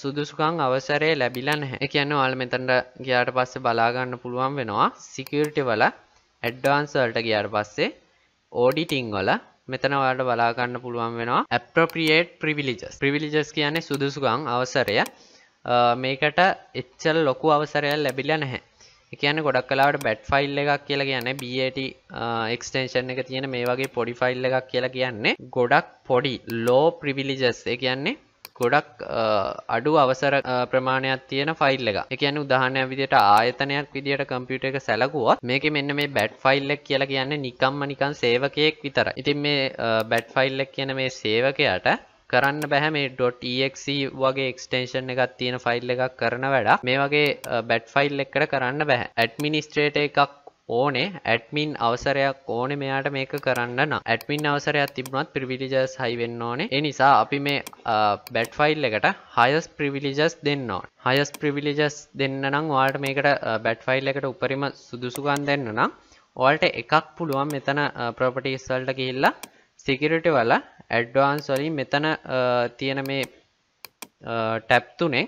සුදුසුකං අවසරය ලැබිලා නැහැ. ඒ කියන්නේ ඔයාලා මෙතනට ගියාට පස්සේ බලා ගන්න පුළුවන් වෙනවා. සිකියුරිටි වල ඇඩ්වාන්ස් වලට ගියාට පස්සේ ඕඩිටිං වල මෙතන ඔයාට බලාගන්න පුළුවන් වෙනවා ඇප්‍රපියේට් ප්‍රිවිලිජස් ප්‍රිවිලිජස් කියන්නේ සුදුසුකං අවසරය මේකට එච්චල් ලොකු අවසරයක් ලැබිල නැහැ එකන ගොඩක් කලාට බැට් ෆයිල් එකක් කියලා කියන්න බට එක්ස්ටේෂන් එක තියෙන මේ වගේ පොඩි ෆයිල් එකක් කියලා කියන්නේ ගොඩක් පොඩි ලෝ ප්‍රිවිලිජස් කියන්නේ ගොඩක් අඩු අවසර ප්‍රමාණයක් තියෙන ෆයිල් එක එකන උදාහනය විදිට ආයතනයක් විදිට කම්පියුට එක සැලකුවත් මේක මෙන්න මේ බැට් ෆයිල්ලක් කියලා කියන්න නිකම්ම නිකන් සේවකයෙක් විතර ඉතින් මේ බැට් ෆයිල්ලක් කියන මේ සේවකයට කරන්න බැහැ මේ .exe වගේ එක්ස්ටේෂන් එකක් තියෙන ෆයිල් එකක් කරන වැඩ මේ වගේ බැට් ෆයිල් එකට කරන්න බැහැ ඇඩ්මිනිස්ට්‍රේට එකක් ඕනේ ඇඩ්මින් අවසරයක් ඕනේ මෙයාට මේක කරන්න නම් ඇඩ්මින් අවසරයක් තිබුණත් ප්‍රිවිලිජස් හයි වෙන්න ඕනේ ඒ නිසා අපි මේ බැට් ෆයිල් එකට හයස් ප්‍රිවිලිජස් දෙන්න ඕන හයස් ප්‍රිවිලිජස් දෙන්න නම් ඔයාලට මේකට බැට් ෆයිල් එකට උපරිම සුදුසුකම් දෙන්න නම් ඔයාලට එකක් පුළුවන් මෙතන ප්‍රොපර්ටිස් වලට ගිහිල්ලා සිකියුරිටි වල ඇඩ්වාන්ස් වලින් මෙතන තියෙන මේ ටැබ් තුනේ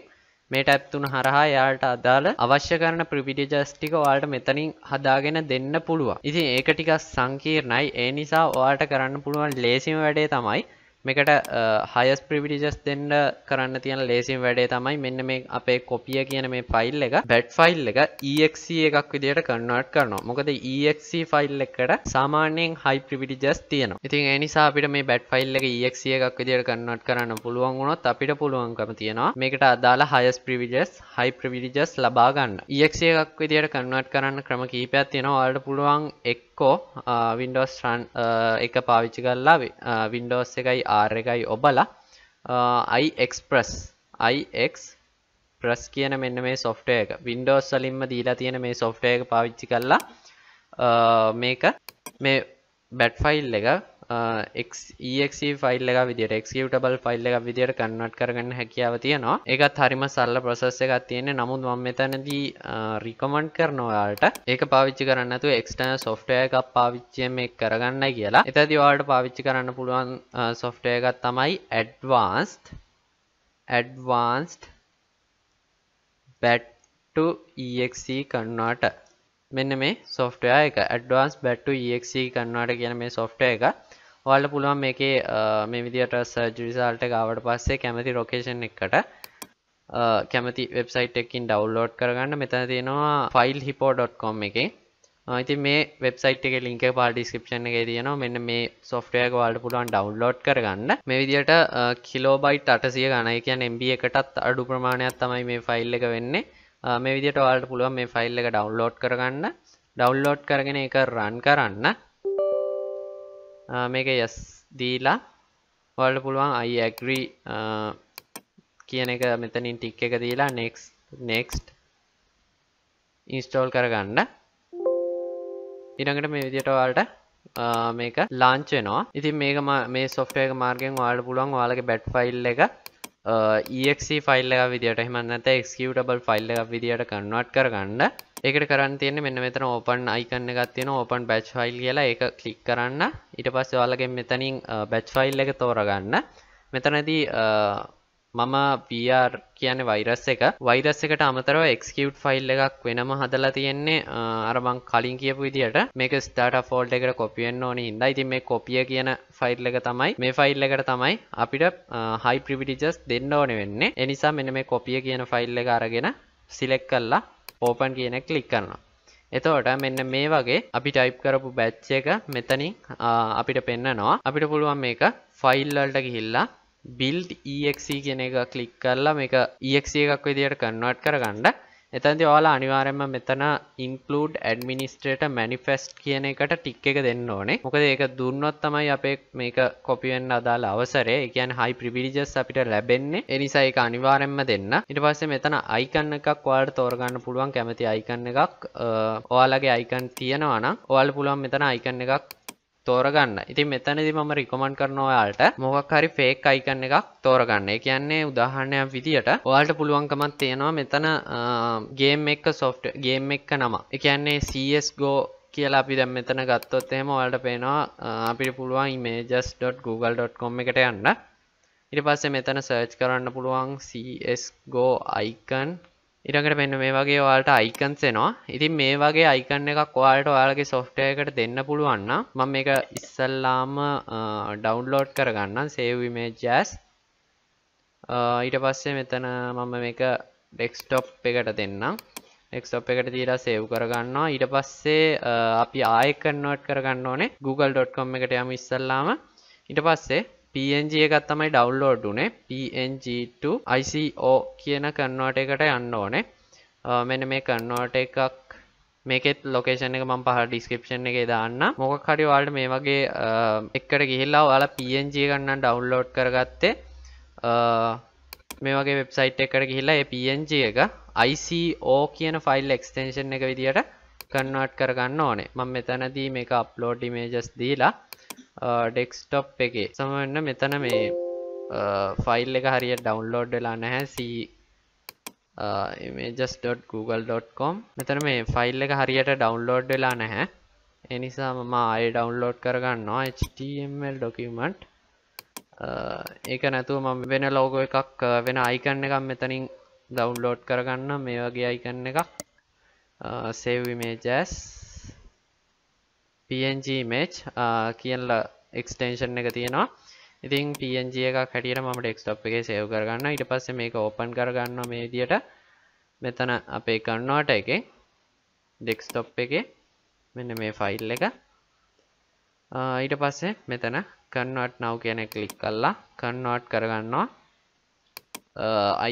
මේ ටැප් තුන හරහා යාට අදාළ අවශ්‍ය කරන ප්‍රිවිඩිජස් ටික ඔයාලට මෙතනින් හදාගෙන දෙන්න පුළුවන් ඉතින් ඒක ටිකක් සංකීර්ණයි ඒ නිසා ඔයාට කරන්න පුළුවන් ලේසිම වැඩේ තමයි මේකට හයස් ප්‍රවිටිජස් දෙන්න කරන්න තියෙන ලේසින් වැඩේ තමයි මෙන්න මේ අපේ කොපිය කියන මේ ෆයිල් එක බැට් ෆයිල් එක EXC e එකක් විදියට කන්නවට කරනවා මොකද EXC ෆයිල් e එකට සාමාන්‍යයෙන් හයි ප්‍රවිටිජස් තියෙනවා ඉතින් එනිසා අපිට මේ බැට් ෆයිල් එක EXC e එකක් විදියට කන්නවට කරන්න පුළුවන් වුණොත් අපිට පුළුවන්කම තියෙනවා මේකට අදාලා හයස් ප්‍රවිජස් හයි ප්‍රවිටිජස් ලබාගන්න EXC එකක් විදියට කන්නවට කරන්න ක්‍රම කීපයක් තියෙනවා ඔයාලට පුළුවන් එක්කෝ වින්ඩෝස් රන් එක පාවිච්චි කරලා වින්ඩෝස් එකයි ආර් එකයි ඔබලා අයික්ස් අයික් ප්‍රස් කියන මෙන්න මේ සොෆ්ටය එක වින්ඩෝස් සලින්ම දීලා තියෙන මේ සොෆ්ටය එක පාවිච්චි කරලා මේක මේ බැට්ෆයිල් එක එක් ෆයිල් එක විදිට එක්ටබල් ෆයිල් එක විදිට කන්නට කරගන්න හැකියාව තියෙනවා එකත් හරිම සල්ල ප්‍රසස්ස එකක් තියෙන නමුත් මම මෙතැනදී රිකමන්ඩ් කරනවාට ඒක පාවිච්චි කරන්නතු එක්ටන සොෆ්ටය එකක් පාවිච්චය මේ කරගන්න කියලා එතති වාට පාවිච්චි කරන්න පුළුවන් සොෆ්ටය එකත් තමයි ඇඩ්වාන්ස්ට ඇඩ්වාන්ස්ට බැට්ටු EXE කන්නාට මෙන්න මේ සොෆ්ටය එක ඇඩ්වාන්ස් බැට්ටු EXE කන්නාට කියන මේ සොෆ්ටය එක හොල්ට පුළුවන් මේකේ මේ විදිට සර්ජරිසාල්ට ගවට පස්සේ කැමති රොකේෂන් එකට කැමති වෙබ්සයිට් එකින් ඩවල්ලෝඩ් කරගන්න මෙතන තියෙනවා ෆයිල් හිපෝ.කොම් එක ඉති මේ වෙබ්සයිට් එක ලින්ක පාල් ඩිස්ක්‍රපෂන් එක තියනවා මෙන්න මේ සොෆ්ටයක වාල්ට පුළුවන් ඩවන්ලෝඩ් කරගන්න මේ විදියට කිලෝබයිට් අටසිය ගණයි කියන් එම්බ එකටත් අඩු ප්‍රමාණයක් තමයි මේ ෆයිල් එක වෙන්නේ මේ විදිට වාල්ට පුළුවන් මේ ෆයිල් එක ඩවන්ලෝඩ් කරගන්න ඩවන්ලෝඩ් කරගෙන එක රන් කරන්න මේක යස් දීලා වල්ඩ පුළුවන් අයි ඇග්‍රී කියන එක මෙතනින් ටික් එක දීලා නෙක්ස් නෙක්ස්ට ඉන්ස්ටෝල් කරගන්න ඉරඟට මේ විදියට වාල්ට මේක ලාංචනවා ඉතින් මේක මේ සොෆ්ටයක මාර්ගෙන් වාල්ඩ පුළුවන් වාලගේ බැට් ෆයිල් එක ඒක් ෆයිල්ල විදිට හමන්න ඇත එක්කටබල් ෆයිල්ල එක විදිට කන්නවට කරගන්න ඒකට කරන්න තියන්නේ මෙන්න මෙතන ඕපන් අයිකන්න ගත්තියෙන ඕපන් බැච් ෆයිල් කියලා එක කලික් කරන්න ඉට පස්ස යාලගෙන් මෙතනින් බැච් ෆයිල් එක තෝරගන්න මෙතනදී මම පර් කියන වෛරස් එක වෛරස් එකට අමතරව එක්කවට් ෆයිල් එකක් වෙනම හදලා තියෙන්නේ අරබං කලින් කියපු විදිට මේක ස්ටාට ෆෝල්ඩ එකට කොපියෙන් ඕනි හිදා ඉතින් මේ කොපිය කියන ෆයිල් එක තමයි මේ ෆයිල් එකට තමයි අපිට හයි ප්‍රිවිටිජස් දෙන්න ඕන වෙන්නේ එනිසා මෙන මේ කොපිය කියන ෆයිල් එක අරගෙන සිලෙක් කල්ලා ඕපන් කියන කලික් කරනවා එතවට මෙන්න මේ වගේ අපි ටයිප් කරපු බැච්ච එක මෙතනින් අපිට පෙන්න්නනවා අපිට පුළුවන් මේක ෆයිල්වලට ගිහිල්ලා බිල්ඩ් EXC කියන එක කලික් කරලා මේක EXC එකක් විදියට කන්වට කරගණ්ඩ එතන්ති ඔයාලා අනිවාරෙන්ම මෙතන ඉන්කලඩ් ඇඩමිනිස්ට්‍රේට මැනිෆෙස්ට් කියන එකට ටික් එක දෙන්න ඕනේ මොකද ඒක දුන්නොත් තමයි අපේ මේක කොපිවෙන්න අදාල අවසරේ එකන් හයි ප්‍රිවිලිජස් අපිට ලැබෙන්නේ එනිසා ඒක අනිවාරෙන්ම දෙන්න ඉට පස්සේ මෙතන අයිකන්න එකක් වාට තෝරගන්න පුළුවන් කැමති අයිකන්න එකක් ඔයාලගේ අයිකන් තියෙනවන ඔයාල පුළුවන් මෙතන අයිකන්න එකක් තෝරගන්න ඉතින් මෙතනදි මම රිකමන් කරනවායාලට මොකක් හරි ෆේක් අයිකන්න එකක් තෝරගන්න කියන්නේ උදාහරණයක් විදිට ඔයාලට පුළුවන්කමත් තියෙනවා මෙතන ගේම් එක සොෆ්ට ගේම් එක්ක නම එකන්නේ සස් ගෝ කියලා අපි දැම් මෙතන ගත්තොත් එහෙම ඔයාලට පේනවා අපිට පුළුවන් images.google.com එකට යන්න ඉරි පස්සේ මෙතන සර්ච් කරන්න පුළුවන් සස් ගෝ අයිකන් ඉරඟට මෙන්න මේ වගේ ඔයාලට අයිකන්සෙනවා ඉතින් මේ වගේ අයිකන්න එකක් ඔයාලට ඔයාලගේ සොෆ්ටයකට දෙන්න පුළුවන්න මම මේක ඉස්සල්ලාම ඩවන්ලෝඩ් කරගන්න සේවීමේ ජෑස් ඊට පස්සේ මෙතන මම මේක ඩෙක්ස්ටොප් එකට දෙන්න එක්ස්ටොප් එකට තීලා සේව් කරගන්නවා ඊට පස්සේ අපි ආයකන්නෝට් කරගන්න ඕනේ google.com එකට යම ඉස්සල්ලාම ඊට පස්සේ පG එකත් තමයි ඩවල්ලෝඩ් උනේ පG2 ICO කියන කන්වට එකට යන්න ඕනේ මෙන මේ කන්වට එකක් මේකෙත් ලොකේෂන් එක මම පහල ඩිස්ක්‍රපෂන් එක දාන්න මොකක් හරි වාල්ට මේ වගේ එක්කට ගිහිල්ලා ඔයාලා පG ගන්න ඩවන්ලෝඩ් කරගත්තේ මේ වගේ වෙබ්සයිට් එකට ගිහිල්ලා ඒ පG එක ICO කියන ෆයිල් එක්ස්ටේෂන් එක විදිහට කන්වර්ට් කරගන්න ඕනේ මම මෙතනදී මේක අප්ලෝඩ් ඉමේජස් දීලා ඩෙක්ස්ටොප් එක සමන්න මෙතන මේ ෆයිල් එක හරිිය ඩවන්ලෝඩ් වෙලා නැහැ images.google.com මෙතන මේ ෆයිල් එක හරියට ඩවන්ලෝඩ් වෙලා නැහැ එනිසා මම ආය ඩවන්ලෝඩ් කරගන්නවා HTML ඩොකමට් ඒක නැතුව මම වෙන ලෝගෝ එකක් වෙන අයිකන්න එකක් මෙතනින් දවන්ලෝඩ් කරගන්න මේ වගේ අයිකන්න එකක් සෙවවිමේජස් png match කියල එක්ස්ටේෂන් එක තියෙනවා ඉතින් පG එක කටියට මට ඩෙක්ස්ටප් එක සේව් කරගන්න ඉට පස්ස මේක ඕපන් කරගන්න මේ දියට මෙතන අපේ කන්නවාට එක ඩෙක්ස්ටොප් එක මෙන්න මේ ෆයිල් එක ඊට පස්සේ මෙතන කන්වට නව් කියන කලික් කල්ලා කන්වට කරගන්නවා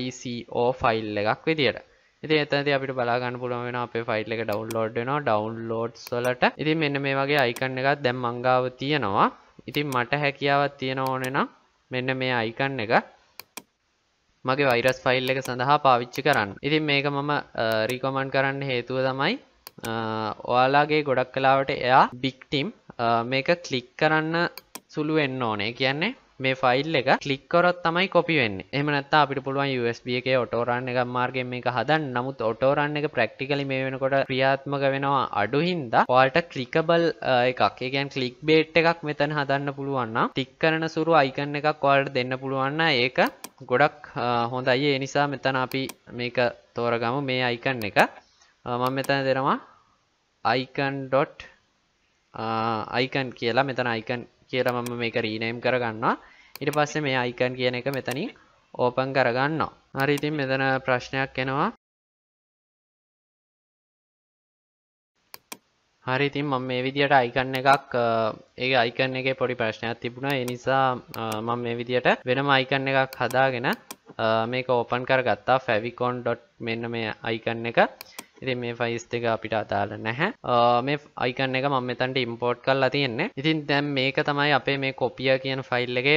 ICෝ ෆයිල් එකක් විදියට ඉති එතති අපිට බලාගන්න පුළුව වෙන අපේ ෆයිල් එක ඩවන්ලෝඩ් වෙනවා ඩවන්ලෝඩ්ස් වලට ඉති මෙන්න මේ වගේ අයිකන්න එකත් දැම් මංගාව තියෙනවා ඉතින් මට හැකියාවත් තියෙන ඕනෙන මෙන්න මේ අයිකන්න එක මගේ වෛරස් ෆයිල් එක සඳහා පාවිච්චි කරන්න ඉතින් මේක මම රිකොමන්් කරන්න හේතුව තමයි ඔයාලාගේ ගොඩක් කලාවට එයා බික්ටිම් මේක කලික් කරන්න සුළු වෙන්න ඕනේ කියන්නේ මේ ෆයිල් එක කලික්කොරොත් තමයි කොපිවෙන්න එමනත් අපිට පුළුවන් USB එක ඔටෝරන්න එක මාර්ගෙන් මේ හදන් නමුත් ඔටෝරන්න එක ප්‍රක්ටිකලි මේ වෙනකොට ප්‍රියාත්මක වෙනවා අඩුහින්ද වාට කලිකබල් එකක් ඒගැන් කලික් බේට් එකක් මෙතන හදන්න පුළුවන්න ටික් කරන සුරු අයිකන්න එකක් වාට දෙන්න පුළුවන්න ඒක ගොඩක් හොඳයි ඒ නිසා මෙතන අපි මේක තෝරගම මේ අයිකන්න එක මම මෙතන දෙනවා icon.icon කියලා මෙතන icon කියල මම මේක රීනයම් කරගන්නවා ඉට පස්සේ මේ අයිකන් කියන එක මෙතනින් ඕපන් කරගන්නවා හරිඉතින් මෙතන ප්‍රශ්නයක් එනවා හරි ඉතින් මම මේ විදියට අයිකන්න එකක් ඒ අයිකන්න එක පොඩි ප්‍රශ්නයක් තිබුණා එනිසා මම මේ විදියට වෙනම අයිකන්න එකක් හදාගෙන මේක ඕපන් කර ගත්තා ෆැවිකොන් ඩොට් මෙන්න මේ අයිකන්න එක ඉතින් මේ ෆයිස් එක අපිට අදාල නැහැ මේ අයිකන්න එක මම මෙතන්ට ඉම්පෝට් කරලා තියෙන්නේ ඉතින් දැම් මේක තමයි අපේ මේ කොපිය කියන ෆයිල් එක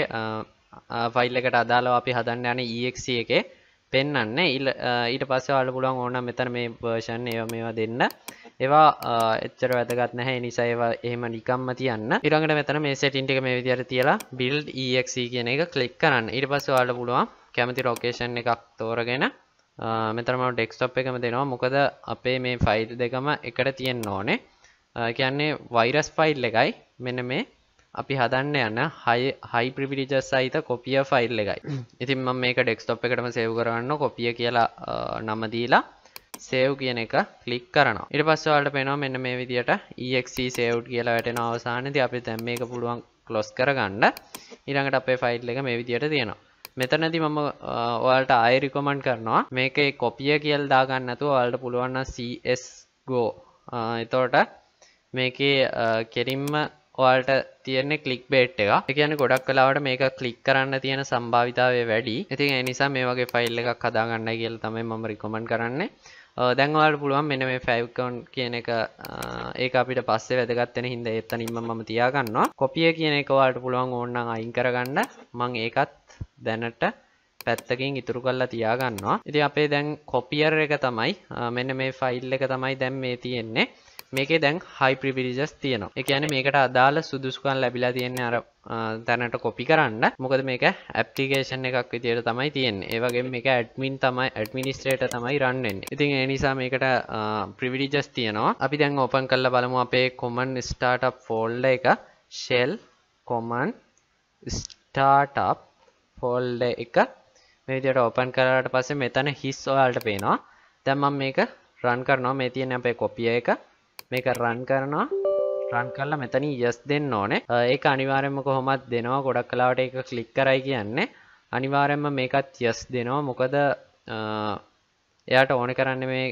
ෆයිල් එකට අදාලව අපි හදන්න යන ඒක් එක පෙන්න්න ඉල් ඊට පස්ස වල පුලන් ඕන මෙතන මේ භර්ෂන් ඒව මේවා දෙන්න ඒවා එච්චර වැදගත් නැහැ නිසා ඒවා එහෙම නිකම්ම තියන්න ඉරඟට මෙතන මේ සෙටින්ටික මේ විදිර තියලා බිල්ඩ් ඒක් කියන එක කලික් කරන්න ඉට පස්ස වල පුළුවන් කැමති රෝකේෂන් එකක් තෝරගෙන මෙතරම ඩෙක්ස්ටප් එකම දෙනවා මොකද අපේ මේ ෆයිල් දෙකම එකට තියෙන් ඕනේ කියන්නේ වෛරස් ෆයිල් එකයි මෙන මේ අපි හදන්න යන්න හයි ප්‍රිපිටිජස් සහිත කොපිය ෆයිල් එකයි ඉතින් ම මේක ඩෙක්ස්ටප් එකටම සේව් කරන්න කොපිය කියලා නමදීලා සේව් කියන එක කලික් කරනවා ඉට පස්සවාලට පෙනවා මෙන්න මේ විදියට EXC සේව් කියලා වැටෙන අවසානති අපි තැම් මේක පුළුවන් කලොස් කරගන්න ඉරඟට අපේ ෆයිල් එක මේ විදියට තියෙනවා මෙතනති මම ඔයාට අයිරිකොමන්් කරනවා මේක කොපිය කියල් දාගන්නතු ඔයාලට පුළුවන්න CS ගෝ එතෝට මේක කෙරින්ම ඔයාට තියන්නේ කලික් බේට් එක කියන ගොඩක් කලාවට මේක කලික් කරන්න තියෙන සම්භාවිතාවය වැඩි ඉතින් එනිසා මේ වගේ ෆයිල් එකක් හදාගන්න කියල තමයි මම රිකොමන් කරන්න දැන්වාට පුළුවන් මෙන මේ ෆැව්කවන් කියන එක ඒ අපිට පස්සේ වැදගත්වෙන හිද එත්තනින්ම මම තියාගන්නවා කොපිය කියන එකවාට පුළුවන් ඕන්නන් අයින් කරගන්න මං ඒකත් දැනට පැත්තකින් ඉතුරු කල්ලා තියාගන්නවා ඉති අපේ දැන් කොපියර් එක තමයි මෙන්න මේ ෆයිල් එක තමයි දැන් මේ තියෙන්නේ මේකේ දැන් හයි ප්‍රිවිරිජස් තියෙනවා එක යන මේකට අදාළ සුදුස්කන් ලැබිලා තියෙන්නේ අර තැනට කොපි කරන්න මොකද මේක ඇප්ටිකේෂන් එකක් විදියට තමයි තියෙන් ඒවගේ මේක ඇඩ්මින් තමයි ඇඩමිනිස්ට්‍රේට තමයි රන්නෙන් ඉතින් ඒ නිසා මේකට ප්‍රිවිරිජස් තියෙනවා අපි දැන් ඕපන් කල්ල බලමු අපේ කොමන් ස්ටාට් ෆෝල්ඩ එක ෂෙල් කොමන් ස්ටාටප් ෆෝල්ඩ එක මේදියට ඕපන් කරට පස්සේ මෙතන හිස් ඔයාලට පේනවා දැම්ම මේක රන් කරනවා මේ තියෙන අපේ කොපිය එක මේක රන් කරනවා රන් කරලා මෙතන යස් දෙන්න ඕනේ ඒ අනිවාරෙන්ම කොහොමත් දෙනවා ගොඩක් කලාවට එක කලික් කරයි කියන්නේ අනිවාරෙන්ම මේකත් යස් දෙනවා මොකද එයාට ඕන කරන්න මේ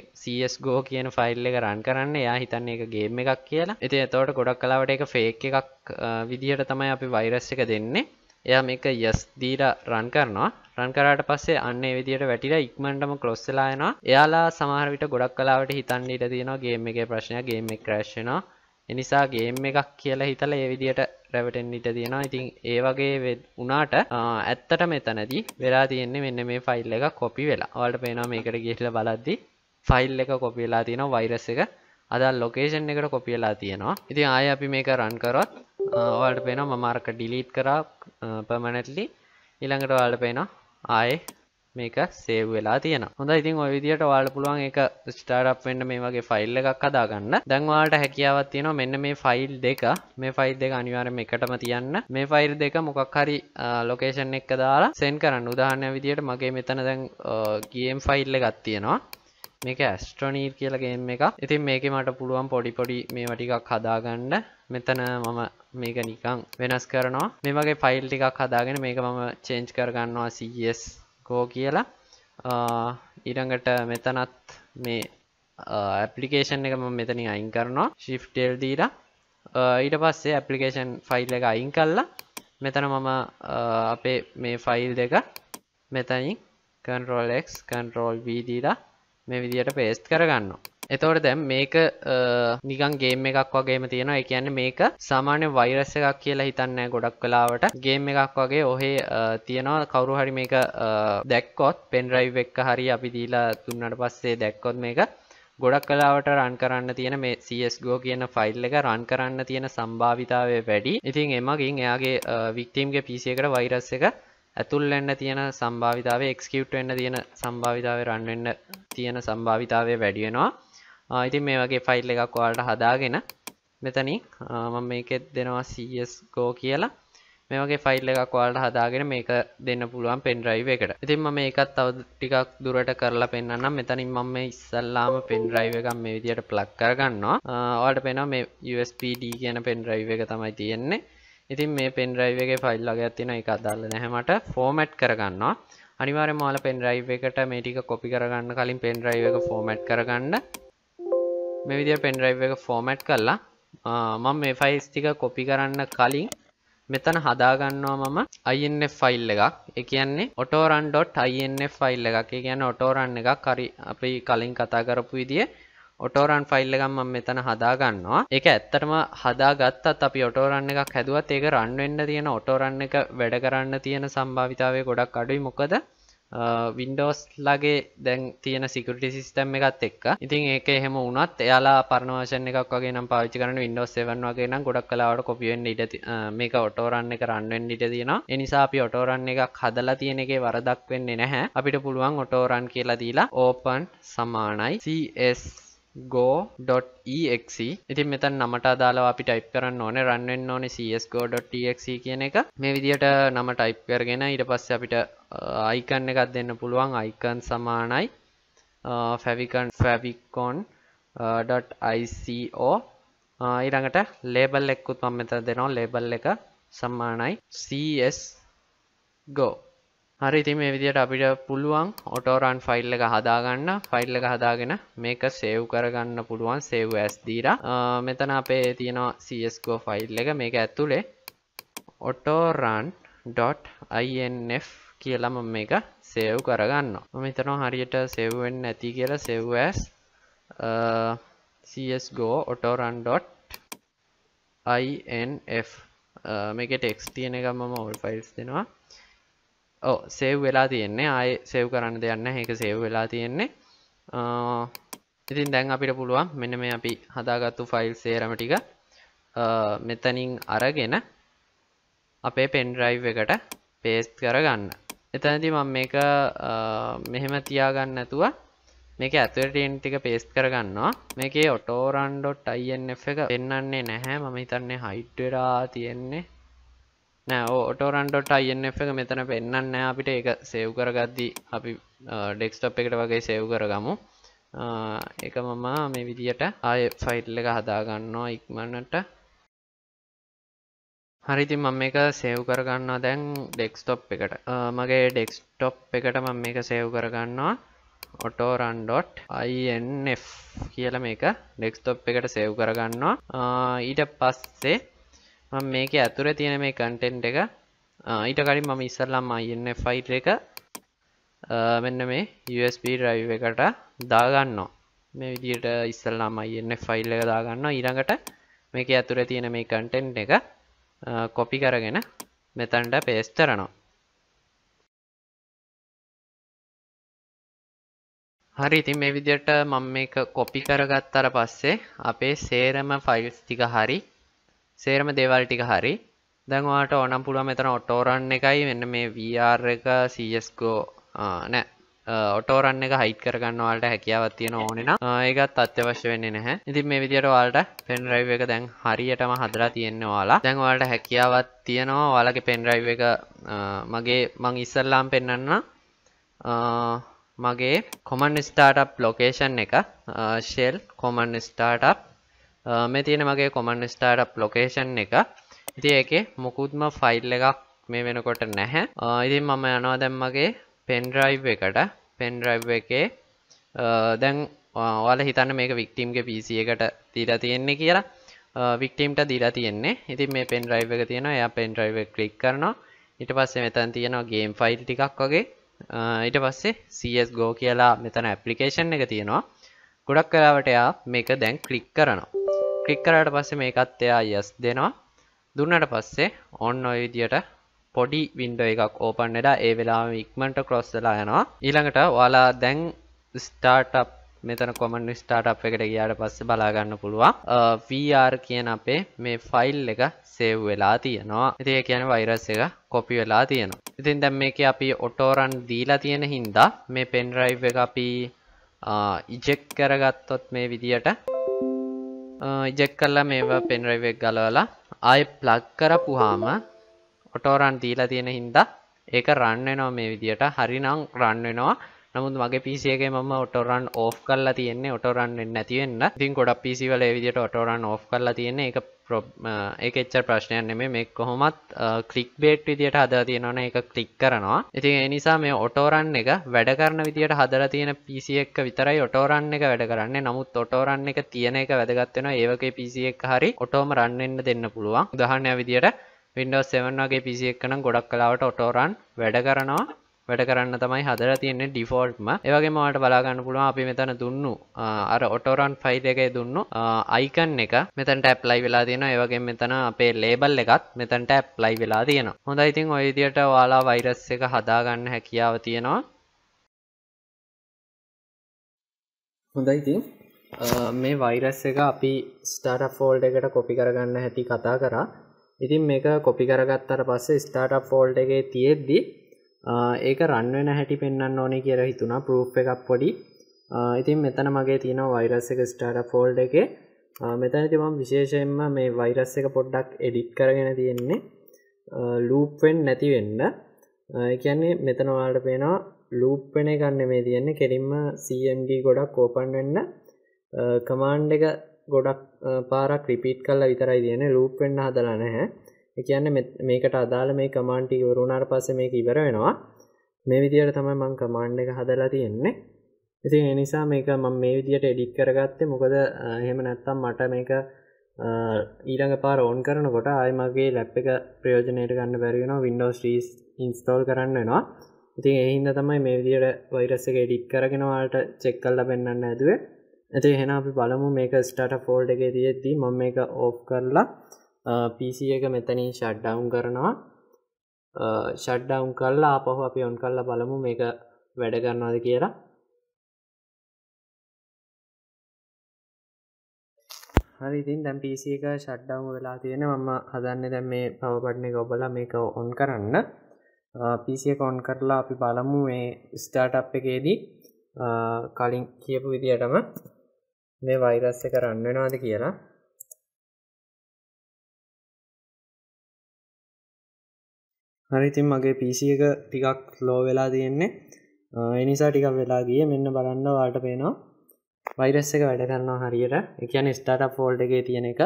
සස් ගෝ කියන ෆයිල් එක රන් කරන්න එයා හිතන්න එක ගේම් එකක් කියලා එති එතවට ගොඩක් කලාවට එක ෆේක් එකක් විදිහට තමයි අපි වෛරස් එක දෙන්නේ එයා මේක යස් දීලා රන් කරනවා රන් කරාට පස්සේ අන්න විදියට වැටිලා ඉක්මන්ටම කොස්සලා යනවා එයාලා සමහර විට ගොඩක් කලාවට හිතන්න ඉඩ තියෙනවා ගේම් එකේ ප්‍රශ්නය ගේම් එක ක්‍රෑෂ් වෙනවා එනිසා ගේම් එකක් කියලා හිතලා ඒ විදියට රැවටෙන් ඉට තියෙනවා ඉතින් ඒ වගේ වනාට ඇත්තට මෙතනදී වෙලා තියෙන්නේ මෙන්න මේ ෆයිල් එක කොපි වෙලා වලට පේනවා මේකට ගිහිල බලද්දි ෆයිල් එක කොපිලා තියෙන වෛරස එක අදල් ලොකේෂන් එකට කොපියලා තියෙනවා ඉති ආය අපි මේක රන් කරොත් ඔට පේන මමාර්ක ඩිලීට් කරා පමණටලි ඉළඟට වාලට පේන ආය මේක සේව් වෙලා තියෙන හොඳ ඉතින් ඔය විදිට වාල පුළුවන් එක ස්ටාර්ට් වෙන්න මේ වගේ ෆයිල් එකක් හදාගන්න දැන්වාට හැකියාවත් තියෙනවා මෙන්න මේ ෆයිල් දෙක මේ ෆයිල් දෙක අනිවාර්යම එකටම තියන්න මේ ෆයිල් දෙක මොකක් හරි ලොකේෂන් එක දාලා සෙන් කරන්න උදාහරණයක් විදියට මගේ මෙතන දැන් ගේම් ෆයිල් එකක් තියෙනවා මේක ඇස්ට්‍රනීර් කියලගේම එක ඉතින් මේක මට පුළුවන් පොඩිපොඩි මේ වටිකක් හදාගන්න මෙතන මම මේක නිකං වෙනස් කරනවා මේ වගේ ෆයිල් ටිකක් හදාගෙන මේක මම චේන්ච් කරගන්නවා සස් ගෝ කියලා ඊරඟට මෙතනත් මේ ඇපලිකේෂන් එක ම මෙතනි අයින් කරනවා ශිෆ්ටෙල් දීලා ඊට පස්සේ ඇපලිකේෂන් ෆයිල් එක අයින් කල්ලා මෙතන මම අපේ මේ ෆයිල් දෙක මෙතනින් කන්රෝල්ක් කන්රෝල් වීදීලා මේ විදියට පේස්ට කරගන්නවා එතවට දැම් මේක නිගන් ගේම එකක් වගේම තියෙනවා එකන්න මේක සාමාන්‍ය වෛරස එකක් කියලා හිතන්න ගොඩක් කලාවට ගේම එකක් වගේ ඔහේ තියෙනවා කවරු හරි මේක දැක්කොත් පෙන්රයි් එක්ක හරි අපි දීලා තුන්නට පස්සේ දැක්කොත් මේක ගොඩක් කලාවට රන් කරන්න තියෙන මේ සස්ගෝ කියන ෆයිල් එක රන් කරන්න තියෙන සම්භාවිතාවය වැඩි ඉතින් එමගින් එයාගේ වික්ටීම්ගේ පිසියකට වෛරස් එක ඇතුල් වෙන්න තියෙන සම්භාවිතාවේ එක්ස්කියුට් වෙන්න තියෙන සම්භාවිතාවේ රන් වෙන්න තියෙන සම්භාවිතාවය වැඩි වෙනවා. ඉතින් මේ වගේ ෆයිල් එකක් ඔයාලට හදාගෙන මෙතනින් මම මේකෙත් දෙනවා CSGO කියලා. මේ වගේ ෆයිල් එකක් ඔයාලට හදාගෙන මේක දෙන්න පුළුවන් pen drive එකට. ඉතින් මම මේකත් තව ටිකක් දුරට කරලා පෙන්නන්නම්. මෙතනින් මම මේ ඉස්සල්ලාම pen drive එකක් මේ විදියට plug කරගන්නවා. ඔයාලට පේනවා මේ USB D කියන pen drive එක තමයි තියෙන්නේ. ඉතින් මේ පෙන්රයිව එක ෆයිල් අගයක් තියෙන එක අදාල නැහැමට ෆෝමැට් කරගන්නවා අනිවාර්ය මාල පෙන්රයි් එකට මේ ටික කොපි කරගන්න කලින් පෙන්රයිව එක ෆෝමැට් කරගන්න මේ විදිය පෙන්රයිව එක ෆෝමැට් කල්ලා මම මේ ෆයිස් ටික කොපි කරන්න කලින් මෙතන හදාගන්නවා මම අයින්න ෆයිල් එකක් එක කියන්නේ ඔටෝරන්.අයින්න ෆයිල් එකක් ඒ කියන්න ඔටෝරන් එකක් කරි අපි කලින් කතා කරපු විදිිය ඔටෝරන් ෆයිල් එකක් මම මෙතන හදා ගන්නවා ඒක ඇත්තටම හදා ගත්තත් අපි ඔටෝරන් එකක් හැදුවත් ඒක රන් වෙන්න තියෙන ඔටෝරන් එක වැඩ කරන්න තියෙන සම්භාවිතාවය ගොඩක් අඩුයි මොකද වින්ඩෝස් ලගේ දැන් තියෙන සිකට සිස්ටම් එකත් එක් ඉතින් ඒක එහෙම වුණත් එයාලා පරණවාශන එකක් වගේ නම් පාච කරන වින්ඩෝස් 7 වගේ නම් ගොඩක් කලාවට කොපියෙන් ඉඩ මේක ඔටෝරන්න එක රන්වෙන් ඉට තියෙන එනිසා අපි ඔටෝරන්න එකක් හදලා තියෙන එකේ වරදක් වෙන්නේ නැහැ අපිට පුළුවන් ඔටෝරන් කියලා දීලා ඕපන් සමානයි CS go.exe ඉතින් මෙතන් නමට අදාලා අපි ටයිප් කරන්න ඕන රන්වෙන්න ඕන csgo.exe කියන එක මේ විදිහට නම ටයිප් කරගෙන ඊට පස්සේ අපිට අයිකන් එකක් දෙන්න පුළුවන් අයිකන් සමානයි ෆැවිකන් ෆැවිකොන්.ico ඊළඟට ලේබල් එක්කුත් මම මෙතන දෙනවා ලේබල් එක සමානයි cs go හරි ඉතින් මේ විදිහට අපිට පුළුවන් ඔටෝරන් ෆයිල් එක හදාගන්න ෆයිල් එක හදාගෙන මේක සේව් කරගන්න පුළුවන් සේව් ඇස් දීලා මෙතන අපේ තියෙනවා CSGO ෆයිල් එක මේක ඇතුලේ autoran.inf කියලා මම මේක සේව් කරගන්නවා. මම හිතනවා හරියට සේව් වෙන්නේ නැති කියලා save as CSGO autoran.inf මේකේ ටෙක්ස්ට් තියෙන එක මම all files දෙනවා. සේව් වෙලා තියෙන්නේ ආය සෙව් කරන්න දෙයන්න ඒක සේව් වෙලා තියෙන්නේ ඉතින් දැන් අපිට පුළුවන් මෙන්න මේ අපි හදාගත්තු ෆයිල් සේරම ටික මෙතනින් අරගෙන අපේ පෙන්ඩ්‍රයි් එකට පේස්ත් කරගන්න එතනති මම මේක මෙහෙම තියාගන්න ඇතුව මේක ඇතුවටන් ටික පේස්ට කරගන්නවා මේකේ ඔටෝරන්ඩොට් අයිF එක පෙන්න්නන්නේ නැහැ මම හිතන්නේ හයිට්ටරා තියෙන්නේ නෑ ඕටෝරන්ඩොටයිF එක මෙතන පෙන්න්න නෑ අපිට ඒක සෙව් කරගද්දී අපි ඩෙක්ස්ටප් එකට වගේ සෙව් කරගමු එක මම මේ විදියට ආය ෆයිටල් එක හදාගන්නවා ඉක්මනට හරිති මම එක සෙව් කරගන්නවා දැන් ඩෙක්ස්ටොප් එකට මගේ ඩෙක්ස්ටොප් එකට මම එක සෙව් කරගන්නවා ඔටෝරන්.inf කියල මේක ඩෙක්ස්ටොප් එකට සෙව් කරගන්නවා ඊට පස්සේ මම මේක ඇතුරේ තියෙන මේ කන්ටෙන්ට් එක ඊට කලින් මම ඉස්සල්ලාම INFයිල් එක මෙන්න මේ USB drive එකට දාගන්නවා මේ විදිහට ඉස්සල්ලාම INFයිල් එක දාගන්නවා ඊළඟට මේක ඇතුරේ තියෙන මේ කන්ටෙන්ට් එක කොපි කරගෙන මෙතනට paste කරනවා හරි ඉතින් මේ විදිහට මම මේක කොපි කරගත්තාට පස්සේ අපේ සේරම ෆයිල්ස් ටික හරි සේරම දේවල් ටික හරි දැන්වාට ඕනම් පුළුව මෙතන ඔටෝරන් එකයි වෙන්න මේ වR එක සස්කෝ නෑ ඔටෝරන්න එක හයිට කරගන්නවාට හැකියාවත් තියෙන ඕනෙන ඒකත් අත්‍යවශ්‍ය වෙන්නේ නැහැ ඉතින් මේ විදියට වාලට පෙන්රයිව් එක දැන් හරියටම හදලා තියෙන්නවාලා දැන් වාලට හැකියාවත් තියෙනවා වාලගේ පෙන්රයිව් එක මගේ මං ඉස්සල්ලාම් පෙන්න්න මගේ කොමන් ස්ටාටප් ලොකේෂන් එක ශෙල් කොමන් ස්ටාටප් මේ තියෙන මගේ කොමන් ස්ටාට් ලොකේෂන් එක ඉති එක මොකුත්ම ෆයිල් එකක් මේ වෙනකොට නැහැ ඉතින් මම යනවා දැම් මගේ පෙන්ඩ්‍රයි් එකට පෙන්ඩ්‍රයි් එකේ දැන් ඔල හිතන්න මේක වික්ටීම්ගේ පිසි එකට දීලා තියෙන්නේ කියලා වික්ටීම්ට දීලා තියෙන්නේ ඉතින් මේ පෙන්ඩ්‍රයි් එක තියෙනවා එය පෙන්ඩ්‍රයි් කලික් කරනවා ඉට පස්සේ මෙතන් තියෙනවා ගේම් ෆයිල් ටිකක් වගේ ඊට පස්සේ CS ගෝ කියලා මෙතන ඇපලිකේෂන් එක තියෙනවා ගොඩක් කරාවට එයා මේක දැන් කලික් කරනවා ක්ලික් කරට පස්සේ මේකත් එයා යස් දෙනවා දුන්නට පස්සේ ඔන්න ඔය විදියට පොඩි වින්ඩ එකක් ඕපන් එඩා ඒ වෙලාම ඉක්මට ක්‍රොස්සලා යනවා ඊළඟට වාලා දැන් ස්ටාටප් මෙතන කොමන් ස්ටාට් එකට ගියාට පස්ස බලාගන්න පුළුවන් VR කියන අපේ මේ ෆයිල් එක සේව් වෙලා තියෙනවා ඉතිය කියන වෛරස් එක කොපි වෙලා තියෙනවා ඉතින් දැම් මේක අපි ඔටෝරන් දීලා තියෙන හින්දා මේ පෙන්රයි් එක අපි ඉජෙක් කරගත්තොත් මේ විදියට ඉජෙක් කරලා මේවා පෙන්රයිවෙක් ගලවලා ආය ප්ලක් කරපුහාම ඔටෝරන් දීලා තියෙන හින්දා ඒක රන්නනවා මේ විදියට හරිනම් රන්නනවා නමුත් මගේ පිසියගේ මම ඔටෝරන් ඕෆ් කරලා තියන්නේ ඔටෝරන් නැතිවෙන්න තින් ගොඩක් පිසිවල විදිට ඔටෝරන් ඕ් කරලා තියන්නේ එක Uh, එකච්ච ප්‍රශ්නයන් නෙමේ මේ කොහොමත් කලික් uh, බේට් විදිට හදා තියෙනවන එක කලික් කරනවා ඉති නිසා මේ ඔටෝරන් එක වැඩ කරන විදිට හදර තියෙන පිසි එක විතරයි ඔටෝරන් එක වැඩ කරන්නේ නමුත් ඔටෝරන් එක තියෙන එක වැදගත්වෙන ඒවගේ පිසි එක හරි ඔටෝම රන්නන්න දෙන්න පුළුවන් දහනය විදියට Windows 7 වගේ පිසි එකනම් ගොඩක් කලාවට ඔටෝරන් වැඩ කරනවා වැඩ කරන්න තමයි හදර තියන්නේ ඩිෆෝල්ට්ම ඒවගේ මට බලාගන්න පුළුව අපි මෙතන දුන්නු අර ඔටෝරන් ෆයිල් එකේ දුන්නු අයිකන් එක මෙතැන්ට ඇප්ලයි වෙලා තියෙන ඒවගේ මෙතන අපේ ලේබල් එකත් මෙතැන්ට ඇප්ලයි වෙලා තියෙන හොඳ ඉතින් ඔයදියට වාලා වෛරස් එක හදාගන්න හැකියාව තියෙනවා හොඳයිතින් මේ වෛරස් එක අපි ස්ටාට ෆෝල්ඩ එකට කොපි කරගන්න හැටි කතා කරා ඉතින් මේක කොපි කරගත්තර පස්සේ ස්ටාට් ෆෝල්ඩ් එක තියෙද්දිී ඒක රන්වෙන හැටි පෙන්න්න ඕනේ කියර හිතුනා ප්‍රූප් එකක් පොඩි ඉතින් මෙතන මගේ තියෙන වෛරස් එක ස්ටාට ෆෝල්ඩ එක මෙතන තිමම් විශේෂයෙන්ම මේ වෛරස් එක පොඩ්ඩක් එඩිට් කරගෙන තියෙන්නේ ලූප්වෙන් නැතිවෙන්න කියන්නේ මෙතනවාට පේනවා ලූප්වෙන ගන්න මේ තියන්නේ කෙරින්ම සම්ඩ ගොඩක් ඕපන් වෙන්න කමාන්්ඩ එක ගොඩක් පාරක් රිපීට් කල්ලා විතරයි තියන්නේ ලූප්වෙන්න හදලා නැහැ එකන්න මේකට අදාළ මේ කමාන්ටික වරුණාර පස මේක ඉවර වෙනවා මේ විදියට තමයි මං කමාන්්ඩ එක හදලා තියෙන්නේ ඉතින් එනිසා මේක ම මේ විදියට එඩික් කරගත්තේ මොකද එහෙම නැත්තම් මට මේක ඊළඟ පාර ඔවන් කරනකොට ආයමගේ ලැප් එක ප්‍රයෝජනයට ගන්න බැරිෙන විඩෝස් ්‍රීස් ඉන්ස්ටෝල් කරන්න වෙනවා ඉතින් එහින්ද තමයි මේ විදියට වෛරස එක එඩික් කරගෙනවාට චෙක් කල්ල පෙන්න්න ඇදුව ඇති එහෙන අපි බලමු මේක ස්ටට ෆෝල්ඩ් එක තියෙද්දී ම මේක ඕප් කරලා පිසි එක මෙතනින් ෂඩ්ඩවුන් කරනවා ෂඩ්ඩවුන් කල්ලා අපහු අපි ඔන් කල්ල බලමු මේක වැඩගන්නවාද කියලා හරිතින් දැම් පිසි එක ෂඩ්ඩව් වෙලා තියෙන මම හදන්න දැම් මේ පවපට්න එක ඔබල මේක ඔන් කරන්න පිසිය කොන් කරලා අපි බලමු මේ ස්ටාට් එකේදී කලින් කියපු විදිටම මේ වෛරස්ස කරන්න වෙනවාද කියලා හරිතින් මගේ පිසි එක ටිකක් ලෝ වෙලා තියෙන්නේ එනිසා ටිකක් වෙලා ගිය මෙන්න බලන්න වාට පේනවා වෛරස් එක වැඩ කරන්නවා හරියට එකන ස්ටාට ෆෝල්ඩ එක තියෙන එක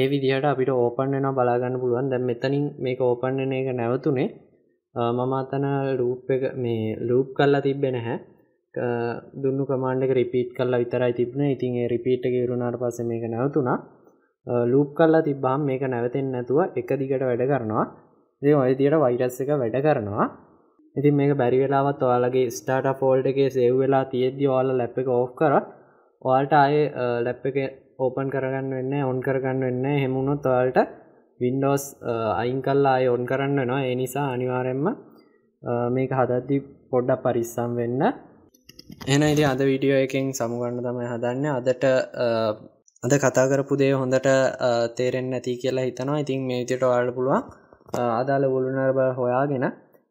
ඒ විදිහට අපිට ඕපන් වෙන බලාගන්න පුළුවන් දැ මෙතනින් මේක ඕපන් වෙන එක නැවතුනේ මම අතන ලූප් එක මේ ලූප් කල්ලා තිබෙන නැහැ දුන්නු කමාන්ඩක රිපීට් කල්ලා විතරයි තිබන ඉතින් රිපීට් ගරුණාට පස මේක නැවතුනා ලූප් කල්ලා තිබ්බාම් මේක නැවතෙන් නැතුව එක දිගට වැඩ කරනවා ඒ ඔය තියට වෛරස් එක වැඩ කරනවා ඉතින් මේක බැරි වෙලාවත් ඔයාලගේ ස්ටාට ෆෝල්ඩ එකේ සෙව් වෙලා තියෙද්දි ඔයාල ලැප් එක ඕෆ් කර ඔයාලට ආය ලැප් එක ඕපන් කරගන්න වෙන්න ඔන් කරගන්න වෙන්න හෙමුණොත් ඔයාලට වින්ඩෝස් අයින් කල්ලා අය ඔන් කරන්න නවා එනිසා අනිවාරෙන්ම මේක හදද්දි පොඩ්ඩක් පරිස්සම් වෙන්න එන ඉති අද විඩියෝ එකෙන් සමුගන්න තමයි හදන්න අදට අද කතා කරපු දේ හොඳට තේරෙන් නැති කියලා හිතනවා ඉතින් මේ විතයට වාඩ පුළුවන් ආදාල වුලුනර බල හොයාගෙන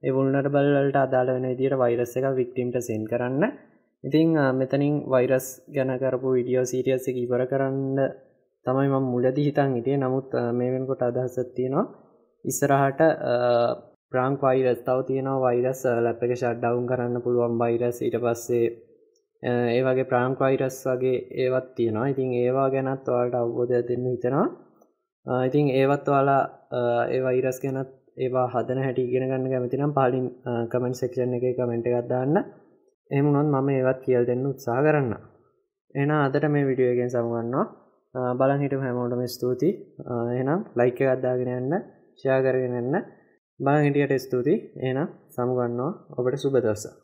එවුල්නට බලට අදාළ වෙන දිට වෛරස එක වික්ටීම්ට සෙන් කරන්න ඉතිං මෙතනින් වෛරස් ගැන කරපු විඩියෝ සීටියස්ස ඉවර කරන්න තමයි ම මුලදි හිතන් හිටිය නමුත් මේ වෙනකොට අදහසත්තියනවා ඉස්සරහට ප්‍රාංක් වෛරස් තව තියෙනවා වෛරස් ලැප් එක ෂඩ්ඩවුන් කරන්න පුළුවන් වෛරස් ඉට පස්සේ ඒ වගේ ප්‍රාංක් වෛරස් වගේ ඒවත් තියෙනවා ඉතින් ඒවා ගැනත් වාට අවබෝධයක් දෙන්න හිතෙනවා ඉතින් ඒවත් වාලා ඒ වෛරස් ගැනත් ඒවා හදන හැට ඉගෙන ගන්න කැමතිනම් පාලින් කමෙන්ට් සෙක්ෂන් එක කමෙන්ට් එකක් දාන්න එමුණොත් මම ඒවත් කියල් දෙන්න උත්සා කරන්න එන අදට මේ විඩියෝගෙන් සමුගන්නවා බලන් හිටම හැමෝටම ස්තුති එනම් ලයික අද්දාගෙන යන්න ෂයා කරගෙනන්න බලහිටියට ස්තුති එනම් සමුගන්නවා ඔබට සුබදස්සා